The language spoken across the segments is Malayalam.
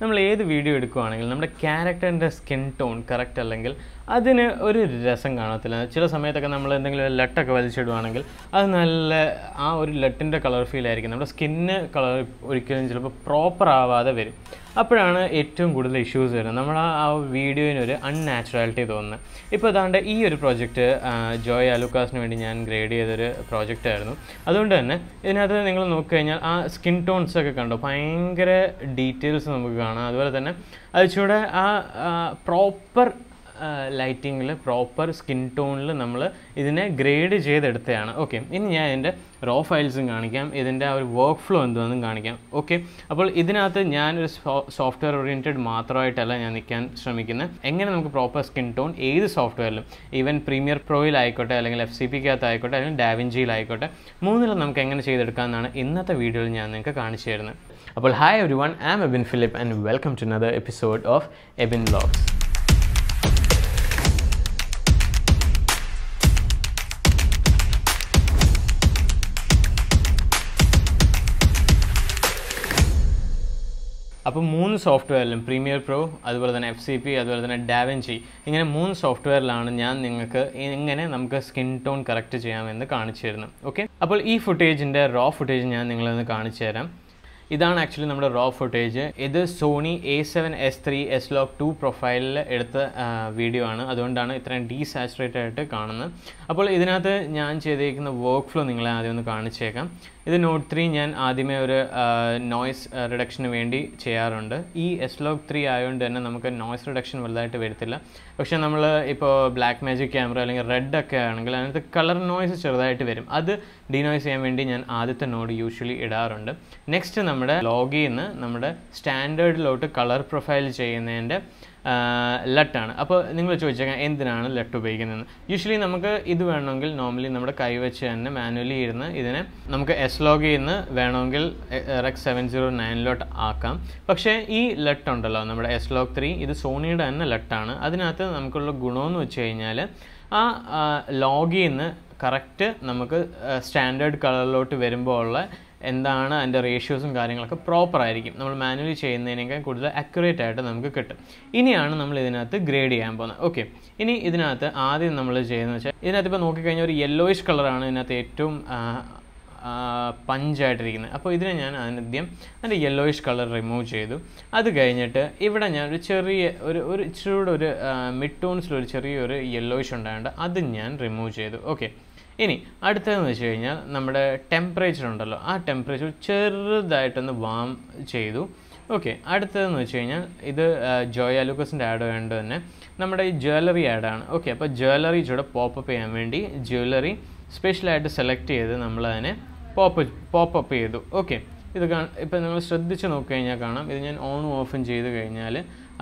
നമ്മൾ ഏത് വീഡിയോ എടുക്കുകയാണെങ്കിലും നമ്മുടെ ക്യാരക്ടറിൻ്റെ സ്കിൻ ടോൺ കറക്റ്റ് അല്ലെങ്കിൽ അതിന് ഒരു രസം കാണത്തില്ല ചില സമയത്തൊക്കെ നമ്മൾ എന്തെങ്കിലും ലട്ടൊക്കെ വലിച്ചിടുവാണെങ്കിൽ അത് നല്ല ആ ഒരു ലട്ടിൻ്റെ കളർ ഫീൽ ആയിരിക്കും നമ്മുടെ സ്കിന്ന് കളർ ഒരിക്കലും ചിലപ്പോൾ പ്രോപ്പർ ആവാതെ വരും അപ്പോഴാണ് ഏറ്റവും കൂടുതൽ ഇഷ്യൂസ് വരുന്നത് നമ്മൾ ആ വീഡിയോയിന് ഒരു അൺനാച്ചുറാലിറ്റി തോന്നുന്നത് ഇപ്പോൾ അതാണ്ട് ഈ ഒരു പ്രോജക്റ്റ് ജോയ് അലുക്കാസിന് വേണ്ടി ഞാൻ ഗ്രേഡ് ചെയ്തൊരു പ്രോജക്റ്റ് ആയിരുന്നു അതുകൊണ്ട് തന്നെ ഇതിനകത്ത് നിങ്ങൾ നോക്കിക്കഴിഞ്ഞാൽ ആ സ്കിൻ ടോൺസ് ഒക്കെ കണ്ടോ ഭയങ്കര ഡീറ്റെയിൽസ് നമുക്ക് കാണാം അതുപോലെ തന്നെ അതിലൂടെ ആ പ്രോപ്പർ ലൈറ്റിങ്ങിൽ പ്രോപ്പർ സ്കിൻ ടോണിൽ നമ്മൾ ഇതിനെ ഗ്രേഡ് ചെയ്തെടുത്തതാണ് ഓക്കെ ഇനി ഞാൻ എൻ്റെ റോ ഫയൽസും കാണിക്കാം ഇതിൻ്റെ ആ ഒരു വർക്ക് ഫ്ലോ എന്തുവെന്നും കാണിക്കാം ഓക്കെ അപ്പോൾ ഇതിനകത്ത് ഞാനൊരു സോഫ്റ്റ്വെയർ ഓറിയൻറ്റഡ് മാത്രമായിട്ടല്ല ഞാൻ നിൽക്കാൻ ശ്രമിക്കുന്നത് എങ്ങനെ നമുക്ക് പ്രോപ്പർ സ്കിൻ ടോൺ ഏത് സോഫ്റ്റ്വെയറിലും ഈവൻ പ്രീമിയർ പ്രോയിലായിക്കോട്ടെ അല്ലെങ്കിൽ എഫ് സി ആയിക്കോട്ടെ അല്ലെങ്കിൽ ഡാവിഞ്ചിയിലായിക്കോട്ടെ മൂന്നിലും നമുക്ക് എങ്ങനെ ചെയ്തെടുക്കാമെന്നാണ് ഇന്നത്തെ വീഡിയോയിൽ ഞാൻ നിങ്ങൾക്ക് കാണിച്ചു തരുന്നത് അപ്പോൾ hi everyone I'm Ebin Philip and welcome to another episode of Ebin blogs അപ്പോൾ മൂന്ന് സോഫ്റ്റ്വെയറിലും പ്രീമിയർ പ്രോ അതുപോലെ തന്നെ എഫ് സി പി അതുപോലെ തന്നെ ഡാവൻചി ഇങ്ങനെ മൂന്ന് സോഫ്റ്റ്വെയറിലാണ് ഞാൻ നിങ്ങൾക്ക് എങ്ങനെ നമുക്ക് സ്കിൻ ടോൺ കറക്റ്റ് ചെയ്യാമെന്ന് കാണിച്ചു തരുന്നത് ഓക്കെ അപ്പോൾ ഈ ഫുട്ടേജിൻ്റെ റോ ഫുട്ടേജ് ഞാൻ നിങ്ങളൊന്ന് കാണിച്ചു തരാം ഇതാണ് ആക്ച്വലി നമ്മുടെ റോ ഫുട്ടേജ് ഇത് Sony A seven S three S log two പ്രൊഫൈലിൽ എടുത്ത വീഡിയോ ആണ് അതുകൊണ്ടാണ് ഇത്രയും ഡീസാച്ചുറേറ്റഡ് ആയിട്ട് കാണുന്നത് അപ്പോൾ ഇതിനകത്ത് ഞാൻ ചെയ്തേക്കുന്ന വർക്ക് ഫ്ലോ നിങ്ങളെ ആദ്യം ഒന്ന് കാണിച്ചേക്കാം ഇത് നോട്ട് ത്രീ ഞാൻ ആദ്യമേ ഒരു നോയ്സ് റിഡക്ഷന് വേണ്ടി ചെയ്യാറുണ്ട് ഈ എസ് ലോക്ക് ത്രീ ആയതുകൊണ്ട് തന്നെ നമുക്ക് നോയ്സ് റിഡക്ഷൻ വലുതായിട്ട് വരത്തില്ല പക്ഷേ നമ്മൾ ഇപ്പോൾ ബ്ലാക്ക് മാജിക് ക്യാമറ അല്ലെങ്കിൽ റെഡ് ഒക്കെ ആണെങ്കിൽ അതിനകത്ത് കളർ നോയ്സ് ചെറുതായിട്ട് വരും അത് ഡീനോയ്സ് ചെയ്യാൻ വേണ്ടി ഞാൻ ആദ്യത്തെ നോഡ് യൂഷ്വലി ഇടാറുണ്ട് നെക്സ്റ്റ് നമ്മുടെ ലോഗിൽ നിന്ന് നമ്മുടെ സ്റ്റാൻഡേർഡിലോട്ട് കളർ പ്രൊഫൈൽ ചെയ്യുന്നതിൻ്റെ ലട്ടാണ് അപ്പോൾ നിങ്ങൾ ചോദിച്ചേക്കാം എന്തിനാണ് ലട്ട് ഉപയോഗിക്കുന്നത് യൂഷ്വലി നമുക്ക് ഇത് വേണമെങ്കിൽ നോർമലി നമ്മുടെ കൈ വെച്ച് തന്നെ മാനുവലി ഇരുന്ന് ഇതിനെ നമുക്ക് എസ് ലോഗിൽ നിന്ന് വേണമെങ്കിൽ റെക്സ് സെവൻ സീറോ നയനിലോട്ട് ആക്കാം പക്ഷേ ഈ ലട്ട് ഉണ്ടല്ലോ നമ്മുടെ എസ് ലോഗ് ത്രീ ഇത് സോണിയുടെ തന്നെ ലട്ടാണ് അതിനകത്ത് നമുക്കുള്ള ഗുണമെന്ന് വെച്ച് കഴിഞ്ഞാൽ ആ ലോഗിൽ നിന്ന് കറക്റ്റ് നമുക്ക് സ്റ്റാൻഡേർഡ് കളറിലോട്ട് വരുമ്പോൾ ഉള്ള എന്താണ് അതിൻ്റെ റേഷ്യോസും കാര്യങ്ങളൊക്കെ പ്രോപ്പർ ആയിരിക്കും നമ്മൾ മാനുവലി ചെയ്യുന്നതിനേക്കാൾ കൂടുതൽ അക്യുറേറ്റ് ആയിട്ട് നമുക്ക് കിട്ടും ഇനിയാണ് നമ്മൾ ഇതിനകത്ത് ഗ്രേഡ് ചെയ്യാൻ പോകുന്നത് ഓക്കെ ഇനി ഇതിനകത്ത് ആദ്യം നമ്മൾ ചെയ്യുന്നത് വെച്ചാൽ ഇതിനകത്ത് ഇപ്പോൾ നോക്കിക്കഴിഞ്ഞാൽ ഒരു യെല്ലോയിഷ് കളറാണ് ഇതിനകത്ത് ഏറ്റവും പഞ്ചായിട്ടിരിക്കുന്നത് അപ്പോൾ ഇതിനെ ഞാൻ ആദ്യം അതിൻ്റെ യെല്ലോയിഷ് കളർ റിമൂവ് ചെയ്തു അത് കഴിഞ്ഞിട്ട് ഇവിടെ ഞാൻ ഒരു ചെറിയ ഒരു ഒരു ഇച്ചിരൂടെ ഒരു മിഡ് ടോൺസിലൊരു ചെറിയൊരു യെല്ലോയിഷ് ഉണ്ടായതുകൊണ്ട് അത് ഞാൻ റിമൂവ് ചെയ്തു ഓക്കെ ഇനി അടുത്തതെന്ന് വെച്ച് കഴിഞ്ഞാൽ നമ്മുടെ ടെമ്പറേച്ചർ ഉണ്ടല്ലോ ആ ടെമ്പറേച്ചർ ചെറുതായിട്ടൊന്ന് വാം ചെയ്തു ഓക്കെ അടുത്തതെന്ന് വെച്ച് കഴിഞ്ഞാൽ ഇത് ജോയ അലൂക്കസിൻ്റെ ആഡ് വേണ്ട തന്നെ നമ്മുടെ ഈ ജ്വല്ലറി ആഡാണ് ഓക്കെ അപ്പോൾ ജ്വല്ലറി ചൂടെ പോപ്പപ്പ് ചെയ്യാൻ വേണ്ടി ജ്വല്ലറി സ്പെഷ്യലായിട്ട് സെലക്ട് ചെയ്ത് നമ്മൾ അതിനെ പോപ്പ് പോപ്പപ്പ് ചെയ്തു ഓക്കെ ഇത് കാ ഇപ്പം നിങ്ങൾ ശ്രദ്ധിച്ച് നോക്കി കഴിഞ്ഞാൽ കാണാം ഇത് ഞാൻ ഓണും ഓഫും ചെയ്ത് കഴിഞ്ഞാൽ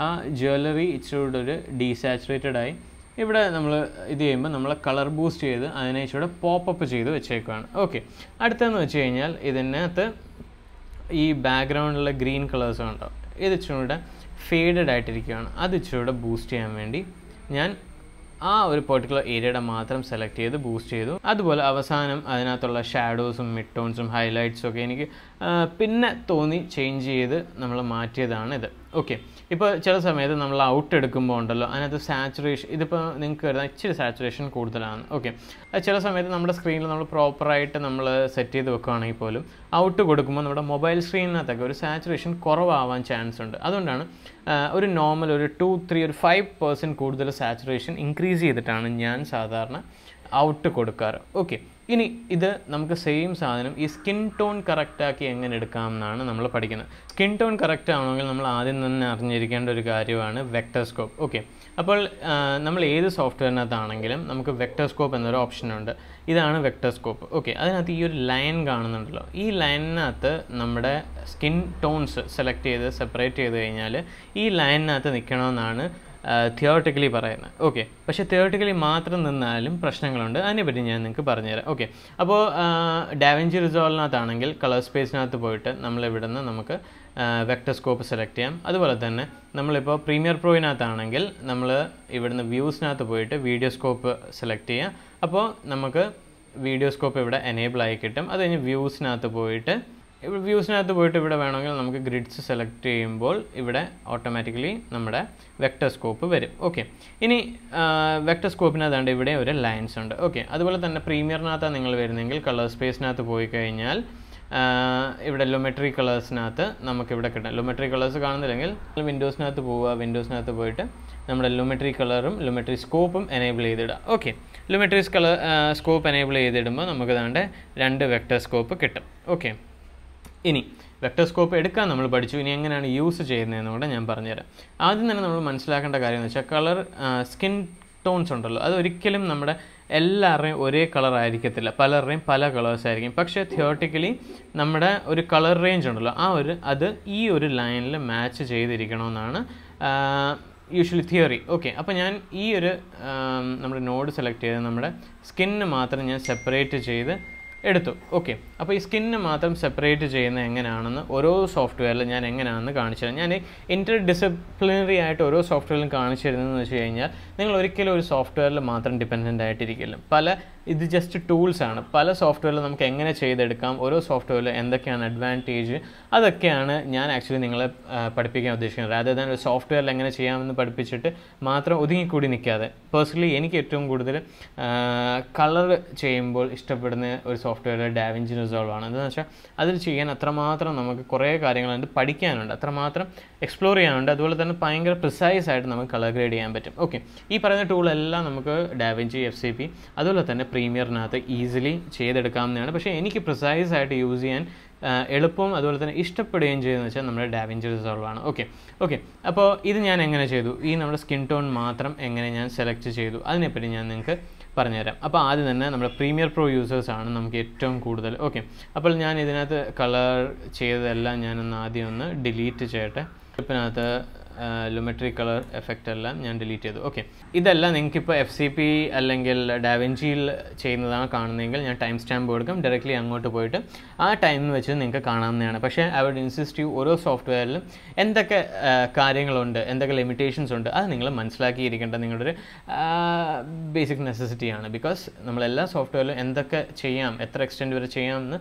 ആ ജ്വല്ലറി ഇച്ചിരി കൂടെ ഒരു ഡീസാച്ചുറേറ്റഡായി ആയി ഇവിടെ നമ്മൾ ഇത് ചെയ്യുമ്പോൾ നമ്മൾ കളർ ബൂസ്റ്റ് ചെയ്ത് അതിനെ പോപ്പ് പോപ്പപ്പ് ചെയ്ത് വെച്ചേക്കുകയാണ് ഓക്കെ അടുത്തതെന്ന് വെച്ച് കഴിഞ്ഞാൽ ഇതിനകത്ത് ഈ ബാക്ക്ഗ്രൗണ്ടിലുള്ള ഗ്രീൻ കളേഴ്സ് ഉണ്ടോ ഇത് ഇച്ചിരൂടെ ഫെയ്ഡഡ് ആയിട്ടിരിക്കുകയാണ് അത് ഇച്ചിരൂടെ ബൂസ്റ്റ് ചെയ്യാൻ വേണ്ടി ഞാൻ ആ ഒരു പെർട്ടിക്കുലർ ഏരിയയുടെ മാത്രം സെലക്ട് ചെയ്ത് ബൂസ്റ്റ് ചെയ്തു അതുപോലെ അവസാനം അതിനകത്തുള്ള ഷാഡോസും മിഡ് ടോൺസും ഹൈലൈറ്റ്സും ഒക്കെ എനിക്ക് പിന്നെ തോന്നി ചേഞ്ച് ചെയ്ത് നമ്മൾ മാറ്റിയതാണ് ഇത് ഓക്കെ ഇപ്പോൾ ചില സമയത്ത് നമ്മൾ ഔട്ട് എടുക്കുമ്പോൾ ഉണ്ടല്ലോ അതിനകത്ത് സാച്ചുറേഷൻ ഇതിപ്പോൾ നിങ്ങൾക്ക് വരുന്ന ഇച്ചിരി സാച്ചുറേഷൻ കൂടുതലാണ് ഓക്കെ ചില സമയത്ത് നമ്മുടെ സ്ക്രീനിൽ നമ്മൾ പ്രോപ്പറായിട്ട് നമ്മൾ സെറ്റ് ചെയ്ത് വെക്കുകയാണെങ്കിൽ പോലും ഔട്ട് കൊടുക്കുമ്പോൾ നമ്മുടെ മൊബൈൽ സ്ക്രീനിനകത്തൊക്കെ ഒരു സാച്ചുറേഷൻ കുറവാവാൻ ചാൻസ് ഉണ്ട് അതുകൊണ്ടാണ് ഒരു നോർമൽ ഒരു ടു ത്രീ ഒരു ഫൈവ് പെർസെൻറ്റ് കൂടുതൽ സാച്ചുറേഷൻ ഇൻക്രീസ് ചെയ്തിട്ടാണ് ഞാൻ സാധാരണ ഔട്ട് കൊടുക്കാറ് ഓക്കെ ഇനി ഇത് നമുക്ക് സെയിം സാധനം ഈ സ്കിൻ ടോൺ കറക്റ്റാക്കി എങ്ങനെ എടുക്കാം എന്നാണ് നമ്മൾ പഠിക്കുന്നത് സ്കിൻ ടോൺ കറക്റ്റ് ആവണമെങ്കിൽ നമ്മൾ ആദ്യം തന്നെ അറിഞ്ഞിരിക്കേണ്ട ഒരു കാര്യമാണ് വെക്ടർസ്കോപ്പ് ഓക്കെ അപ്പോൾ നമ്മൾ ഏത് സോഫ്റ്റ്വെയറിനകത്താണെങ്കിലും നമുക്ക് വെക്ടർസ്കോപ്പ് എന്നൊരു ഓപ്ഷനുണ്ട് ഇതാണ് വെക്ടർസ്കോപ്പ് ഓക്കെ അതിനകത്ത് ഈ ഒരു ലൈൻ കാണുന്നുണ്ടല്ലോ ഈ ലൈനിനകത്ത് നമ്മുടെ സ്കിൻ ടോൺസ് സെലക്ട് ചെയ്ത് സെപ്പറേറ്റ് ചെയ്ത് കഴിഞ്ഞാൽ ഈ ലൈനിനകത്ത് നിൽക്കണമെന്നാണ് തിയോട്ടിക്കലി പറയുന്നത് ഓക്കെ പക്ഷേ തിയോട്ടിക്കലി മാത്രം നിന്നാലും പ്രശ്നങ്ങളുണ്ട് അതിനെപ്പറ്റി ഞാൻ നിങ്ങൾക്ക് പറഞ്ഞുതരാം ഓക്കെ അപ്പോൾ ഡാവഞ്ചി റിസോൾവിനകത്താണെങ്കിൽ കളർ സ്പേസിനകത്ത് പോയിട്ട് നമ്മളിവിടെ നിന്ന് നമുക്ക് വെക്ടർ സ്കോപ്പ് സെലക്ട് ചെയ്യാം അതുപോലെ തന്നെ നമ്മളിപ്പോൾ പ്രീമിയർ പ്രോയിനകത്താണെങ്കിൽ നമ്മൾ ഇവിടുന്ന് വ്യൂസിനകത്ത് പോയിട്ട് വീഡിയോ സ്കോപ്പ് സെലക്ട് ചെയ്യാം അപ്പോൾ നമുക്ക് വീഡിയോ സ്കോപ്പ് ഇവിടെ എനേബിൾ ആയി കിട്ടും അത് കഴിഞ്ഞ് വ്യൂസിനകത്ത് പോയിട്ട് വ്യൂസിനകത്ത് പോയിട്ട് ഇവിടെ വേണമെങ്കിൽ നമുക്ക് ഗ്രിഡ്സ് സെലക്ട് ചെയ്യുമ്പോൾ ഇവിടെ ഓട്ടോമാറ്റിക്കലി നമ്മുടെ വെക്ടർ സ്കോപ്പ് വരും ഓക്കെ ഇനി വെക്ടർ സ്കോപ്പിനകത്താണ്ട് ഇവിടെ ഒരു ലൈൻസ് ഉണ്ട് ഓക്കെ അതുപോലെ തന്നെ പ്രീമിയറിനകത്താണ് നിങ്ങൾ വരുന്നെങ്കിൽ കളർ സ്പേസിനകത്ത് പോയി കഴിഞ്ഞാൽ ഇവിടെ ലൊമെട്രി കളേഴ്സിനകത്ത് നമുക്കിവിടെ കിട്ടാം ലൊമെട്രി കളേഴ്സ് കാണുന്നില്ലെങ്കിൽ വിൻഡോസിനകത്ത് പോവുക വിൻഡോസിനകത്ത് പോയിട്ട് നമ്മുടെ ലൊമെട്രി കളറും ലൊമെട്രി സ്കോപ്പും എനേബിൾ ചെയ്തിടുക okay Lumetri colour scope enable ചെയ്തിടുമ്പോൾ നമുക്ക് ഇതാണ്ട് രണ്ട് വെക്ടർ സ്കോപ്പ് കിട്ടും ഓക്കെ ഇനി വെക്ടോസ്കോപ്പ് എടുക്കാൻ നമ്മൾ പഠിച്ചു ഇനി എങ്ങനെയാണ് യൂസ് ചെയ്യുന്നതെന്ന് കൂടെ ഞാൻ പറഞ്ഞുതരാം ആദ്യം തന്നെ നമ്മൾ മനസ്സിലാക്കേണ്ട കാര്യം എന്ന് വെച്ചാൽ കളർ സ്കിൻ ടോൺസ് ഉണ്ടല്ലോ അതൊരിക്കലും നമ്മുടെ എല്ലാവരുടെയും ഒരേ കളർ ആയിരിക്കത്തില്ല പലരുടെയും പല കളേഴ്സ് ആയിരിക്കും പക്ഷേ തിയോട്ടിക്കലി നമ്മുടെ ഒരു കളർ റേഞ്ച് ഉണ്ടല്ലോ ആ ഒരു അത് ഈ ഒരു ലൈനിൽ മാച്ച് ചെയ്തിരിക്കണമെന്നാണ് യൂഷ്വലി തിയറി ഓക്കെ അപ്പോൾ ഞാൻ ഈ ഒരു നമ്മുടെ നോഡ് സെലക്ട് ചെയ്ത് നമ്മുടെ സ്കിന്നിന് മാത്രം ഞാൻ സെപ്പറേറ്റ് ചെയ്ത് എടുത്തു ഓക്കെ അപ്പോൾ ഈ സ്കിന്ന് മാത്രം സെപ്പറേറ്റ് ചെയ്യുന്ന എങ്ങനെയാണെന്ന് ഓരോ സോഫ്റ്റ്വെയറിൽ ഞാൻ എങ്ങനെയാണെന്ന് കാണിച്ചു തരാം ഞാൻ ഇൻ്റർ ഡിസിപ്ലിനറി ആയിട്ട് ഓരോ സോഫ്റ്റ്വെയറിലും കാണിച്ചു തരുന്നതെന്ന് വെച്ച് കഴിഞ്ഞാൽ നിങ്ങൾ ഒരിക്കലും ഒരു സോഫ്റ്റ്വെയറിൽ മാത്രം ഡിപ്പെൻഡൻ്റ് ആയിട്ടിരിക്കില്ല പല ഇത് ജസ്റ്റ് ടൂൾസ് ആണ് പല സോഫ്റ്റ്വെയറിൽ നമുക്ക് എങ്ങനെ ചെയ്തെടുക്കാം ഓരോ സോഫ്റ്റ്വെയറിൽ എന്തൊക്കെയാണ് അഡ്വാൻറ്റേജ് അതൊക്കെയാണ് ഞാൻ ആക്ച്വലി നിങ്ങളെ പഠിപ്പിക്കാൻ ഉദ്ദേശിക്കുന്നത് അതായത് ദാൻ ഒരു സോഫ്റ്റ്വെയറിൽ എങ്ങനെ ചെയ്യാമെന്ന് പഠിപ്പിച്ചിട്ട് മാത്രം ഒതുങ്ങിക്കൂടി നിൽക്കാതെ പേഴ്സണലി എനിക്ക് ഏറ്റവും കൂടുതൽ കളർ ചെയ്യുമ്പോൾ ഇഷ്ടപ്പെടുന്ന ഒരു സോഫ്റ്റ്വെയർ ഡാവിഞ്ചി റിസോൾവ് ആണ് എന്താണെന്ന് വെച്ചാൽ അതിൽ ചെയ്യാൻ അത്രമാത്രം നമുക്ക് കുറേ കാര്യങ്ങളുണ്ട് പഠിക്കാനുണ്ട് അത്രമാത്രം എക്സ്പ്ലോർ ചെയ്യാനുണ്ട് അതുപോലെ തന്നെ ഭയങ്കര പ്രിസൈസ് ആയിട്ട് നമുക്ക് കളർ ഗ്രേഡ് ചെയ്യാൻ പറ്റും ഓക്കെ ഈ പറയുന്ന ടൂളെല്ലാം നമുക്ക് ഡാവിഞ്ചി എഫ് സി പി അതുപോലെ തന്നെ പ്രീമിയറിനകത്ത് ഈസിലി ചെയ്തെടുക്കാവുന്നതാണ് പക്ഷേ എനിക്ക് പ്രിസൈസ് ആയിട്ട് യൂസ് ചെയ്യാൻ എളുപ്പം അതുപോലെ തന്നെ ഇഷ്ടപ്പെടുകയും ചെയ്യുന്നത് വെച്ചാൽ നമ്മുടെ ഡാവിഞ്ചർ റിസോൾവാണ് ഓക്കെ ഓക്കെ അപ്പോൾ ഇത് ഞാൻ എങ്ങനെ ചെയ്തു ഈ നമ്മുടെ സ്കിൻ ടോൺ മാത്രം എങ്ങനെ ഞാൻ സെലക്ട് ചെയ്തു അതിനെപ്പറ്റി ഞാൻ നിങ്ങൾക്ക് പറഞ്ഞുതരാം അപ്പോൾ ആദ്യം തന്നെ നമ്മുടെ പ്രീമിയർ പ്രോ യൂസേഴ്സാണ് നമുക്ക് ഏറ്റവും കൂടുതൽ ഓക്കെ അപ്പോൾ ഞാൻ ഇതിനകത്ത് കളർ ചെയ്തതെല്ലാം ഞാനൊന്ന് ആദ്യം ഒന്ന് ഡിലീറ്റ് ചെയ്യട്ടെ ഇപ്പിനകത്ത് ലുമെട്രി കളർ എഫക്റ്റ് എല്ലാം ഞാൻ ഡിലീറ്റ് ചെയ്തു ഓക്കെ ഇതെല്ലാം നിങ്ങൾക്കിപ്പോൾ എഫ് സി പി അല്ലെങ്കിൽ ഡാവെൻജിയിൽ ചെയ്യുന്നതാണ് കാണുന്നതെങ്കിൽ ഞാൻ ടൈം സ്റ്റാമ്പ് കൊടുക്കും ഡയറക്റ്റ്ലി അങ്ങോട്ട് പോയിട്ട് ആ ടൈം വെച്ച് നിങ്ങൾക്ക് കാണാവുന്നതാണ് പക്ഷേ ഐ വുഡ് ഇൻസിസ്റ്റ് ഓരോ സോഫ്റ്റ്വെയറിലും എന്തൊക്കെ കാര്യങ്ങളുണ്ട് എന്തൊക്കെ ലിമിറ്റേഷൻസ് ഉണ്ട് അത് നിങ്ങൾ മനസ്സിലാക്കിയിരിക്കേണ്ട നിങ്ങളുടെ ഒരു ബേസിക് നെസസിറ്റി ആണ് ബിക്കോസ് നമ്മളെല്ലാ സോഫ്റ്റ്വെയറിലും എന്തൊക്കെ ചെയ്യാം എത്ര എക്സ്റ്റെൻഡ് വരെ ചെയ്യാം എന്ന്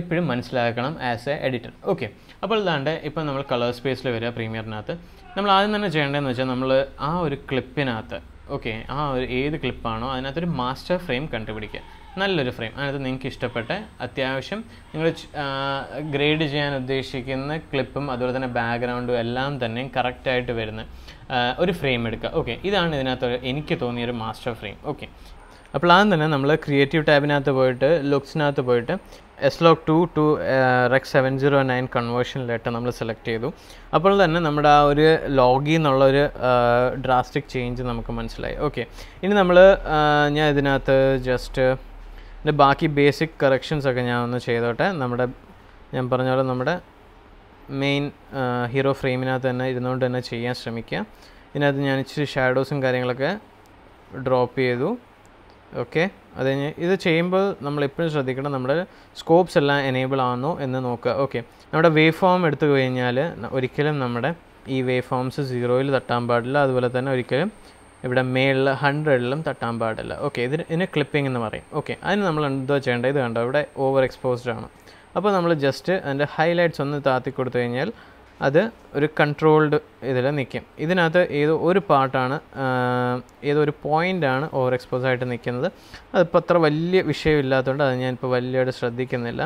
എപ്പോഴും മനസ്സിലാക്കണം ആസ് എ എഡിറ്റർ ഓക്കെ അപ്പോൾ ഇതാണ്ട് ഇപ്പം നമ്മൾ കളർ സ്പേസിൽ വരിക പ്രീമിയറിനകത്ത് നമ്മൾ ആദ്യം തന്നെ ചെയ്യേണ്ടതെന്ന് വെച്ചാൽ നമ്മൾ ആ ഒരു ക്ലിപ്പിനകത്ത് ഓക്കെ ആ ഒരു ഏത് ക്ലിപ്പാണോ അതിനകത്തൊരു മാസ്റ്റർ ഫ്രെയിം കണ്ടുപിടിക്കുക നല്ലൊരു ഫ്രെയിം അതിനകത്ത് നിങ്ങൾക്ക് ഇഷ്ടപ്പെട്ട അത്യാവശ്യം നിങ്ങൾ ഗ്രേഡ് ചെയ്യാൻ ഉദ്ദേശിക്കുന്ന ക്ലിപ്പും അതുപോലെ തന്നെ ബാക്ക്ഗ്രൗണ്ടും എല്ലാം തന്നെ കറക്റ്റായിട്ട് വരുന്ന ഒരു ഫ്രെയിം എടുക്കുക ഓക്കെ ഇതാണ് ഇതിനകത്ത് എനിക്ക് തോന്നിയൊരു മാസ്റ്റർ ഫ്രെയിം ഓക്കെ അപ്പോൾ ആദ്യം തന്നെ നമ്മൾ ക്രിയേറ്റീവ് ടാബിനകത്ത് പോയിട്ട് ലുക്സിനകത്ത് പോയിട്ട് S log two to rec seven zero nine കൺവേർഷനിലായിട്ട് നമ്മൾ സെലക്ട് ചെയ്തു അപ്പോൾ തന്നെ നമ്മുടെ ആ ഒരു ലോഗി എന്നുള്ളൊരു ഒരു ഡ്രാസ്റ്റിക് ചേഞ്ച് നമുക്ക് മനസ്സിലായി ഓക്കെ ഇനി നമ്മൾ ഞാൻ ഇതിനകത്ത് ജസ്റ്റ് എൻ്റെ ബാക്കി ബേസിക് കറക്ഷൻസ് ഒക്കെ ഞാൻ ഒന്ന് ചെയ്തോട്ടെ നമ്മുടെ ഞാൻ പറഞ്ഞ പോലെ നമ്മുടെ മെയിൻ ഹീറോ ഫ്രെയിമിനകത്ത് തന്നെ ഇരുന്നുകൊണ്ട് തന്നെ ചെയ്യാൻ ശ്രമിക്കുക ഇതിനകത്ത് ഞാൻ ഇച്ചിരി ഷാഡോസും കാര്യങ്ങളൊക്കെ ഡ്രോപ്പ് ചെയ്തു ഓക്കെ അത് കഴിഞ്ഞ് ഇത് ചെയ്യുമ്പോൾ നമ്മൾ എപ്പോഴും ശ്രദ്ധിക്കണം നമ്മുടെ സ്കോപ്സ് എല്ലാം എനേബിൾ ആണോ എന്ന് നോക്കുക ഓക്കെ നമ്മുടെ വേ ഫോം എടുത്തു കഴിഞ്ഞാൽ ഒരിക്കലും നമ്മുടെ ഈ വേ ഫോംസ് സീറോയിൽ തട്ടാൻ പാടില്ല അതുപോലെ തന്നെ ഒരിക്കലും ഇവിടെ മേളിൽ ഹൺഡ്രഡിലും തട്ടാൻ പാടില്ല ഓക്കെ ഇതിന് ഇതിന് ക്ലിപ്പിംഗ് എന്ന് പറയും ഓക്കെ അതിന് നമ്മൾ എന്താ ചെയ്യേണ്ടത് ഇത് കണ്ടോ ഇവിടെ ഓവർ എക്സ്പോസ്ഡ് ആണ് അപ്പോൾ നമ്മൾ ജസ്റ്റ് അതിൻ്റെ ഹൈലൈറ്റ്സ് ഒന്ന് താത്തി കൊടുത്തു കഴിഞ്ഞാൽ അത് ഒരു കൺട്രോൾഡ് ഇതിൽ നിൽക്കും ഇതിനകത്ത് ഏതോ ഒരു പാട്ടാണ് ഏതോ ഒരു പോയിൻ്റാണ് ഓവർ എക്സ്പോസ് ആയിട്ട് നിൽക്കുന്നത് അതിപ്പോൾ അത്ര വലിയ വിഷയമില്ലാത്തതുകൊണ്ട് അത് ഞാനിപ്പോൾ വലിയതായിട്ട് ശ്രദ്ധിക്കുന്നില്ല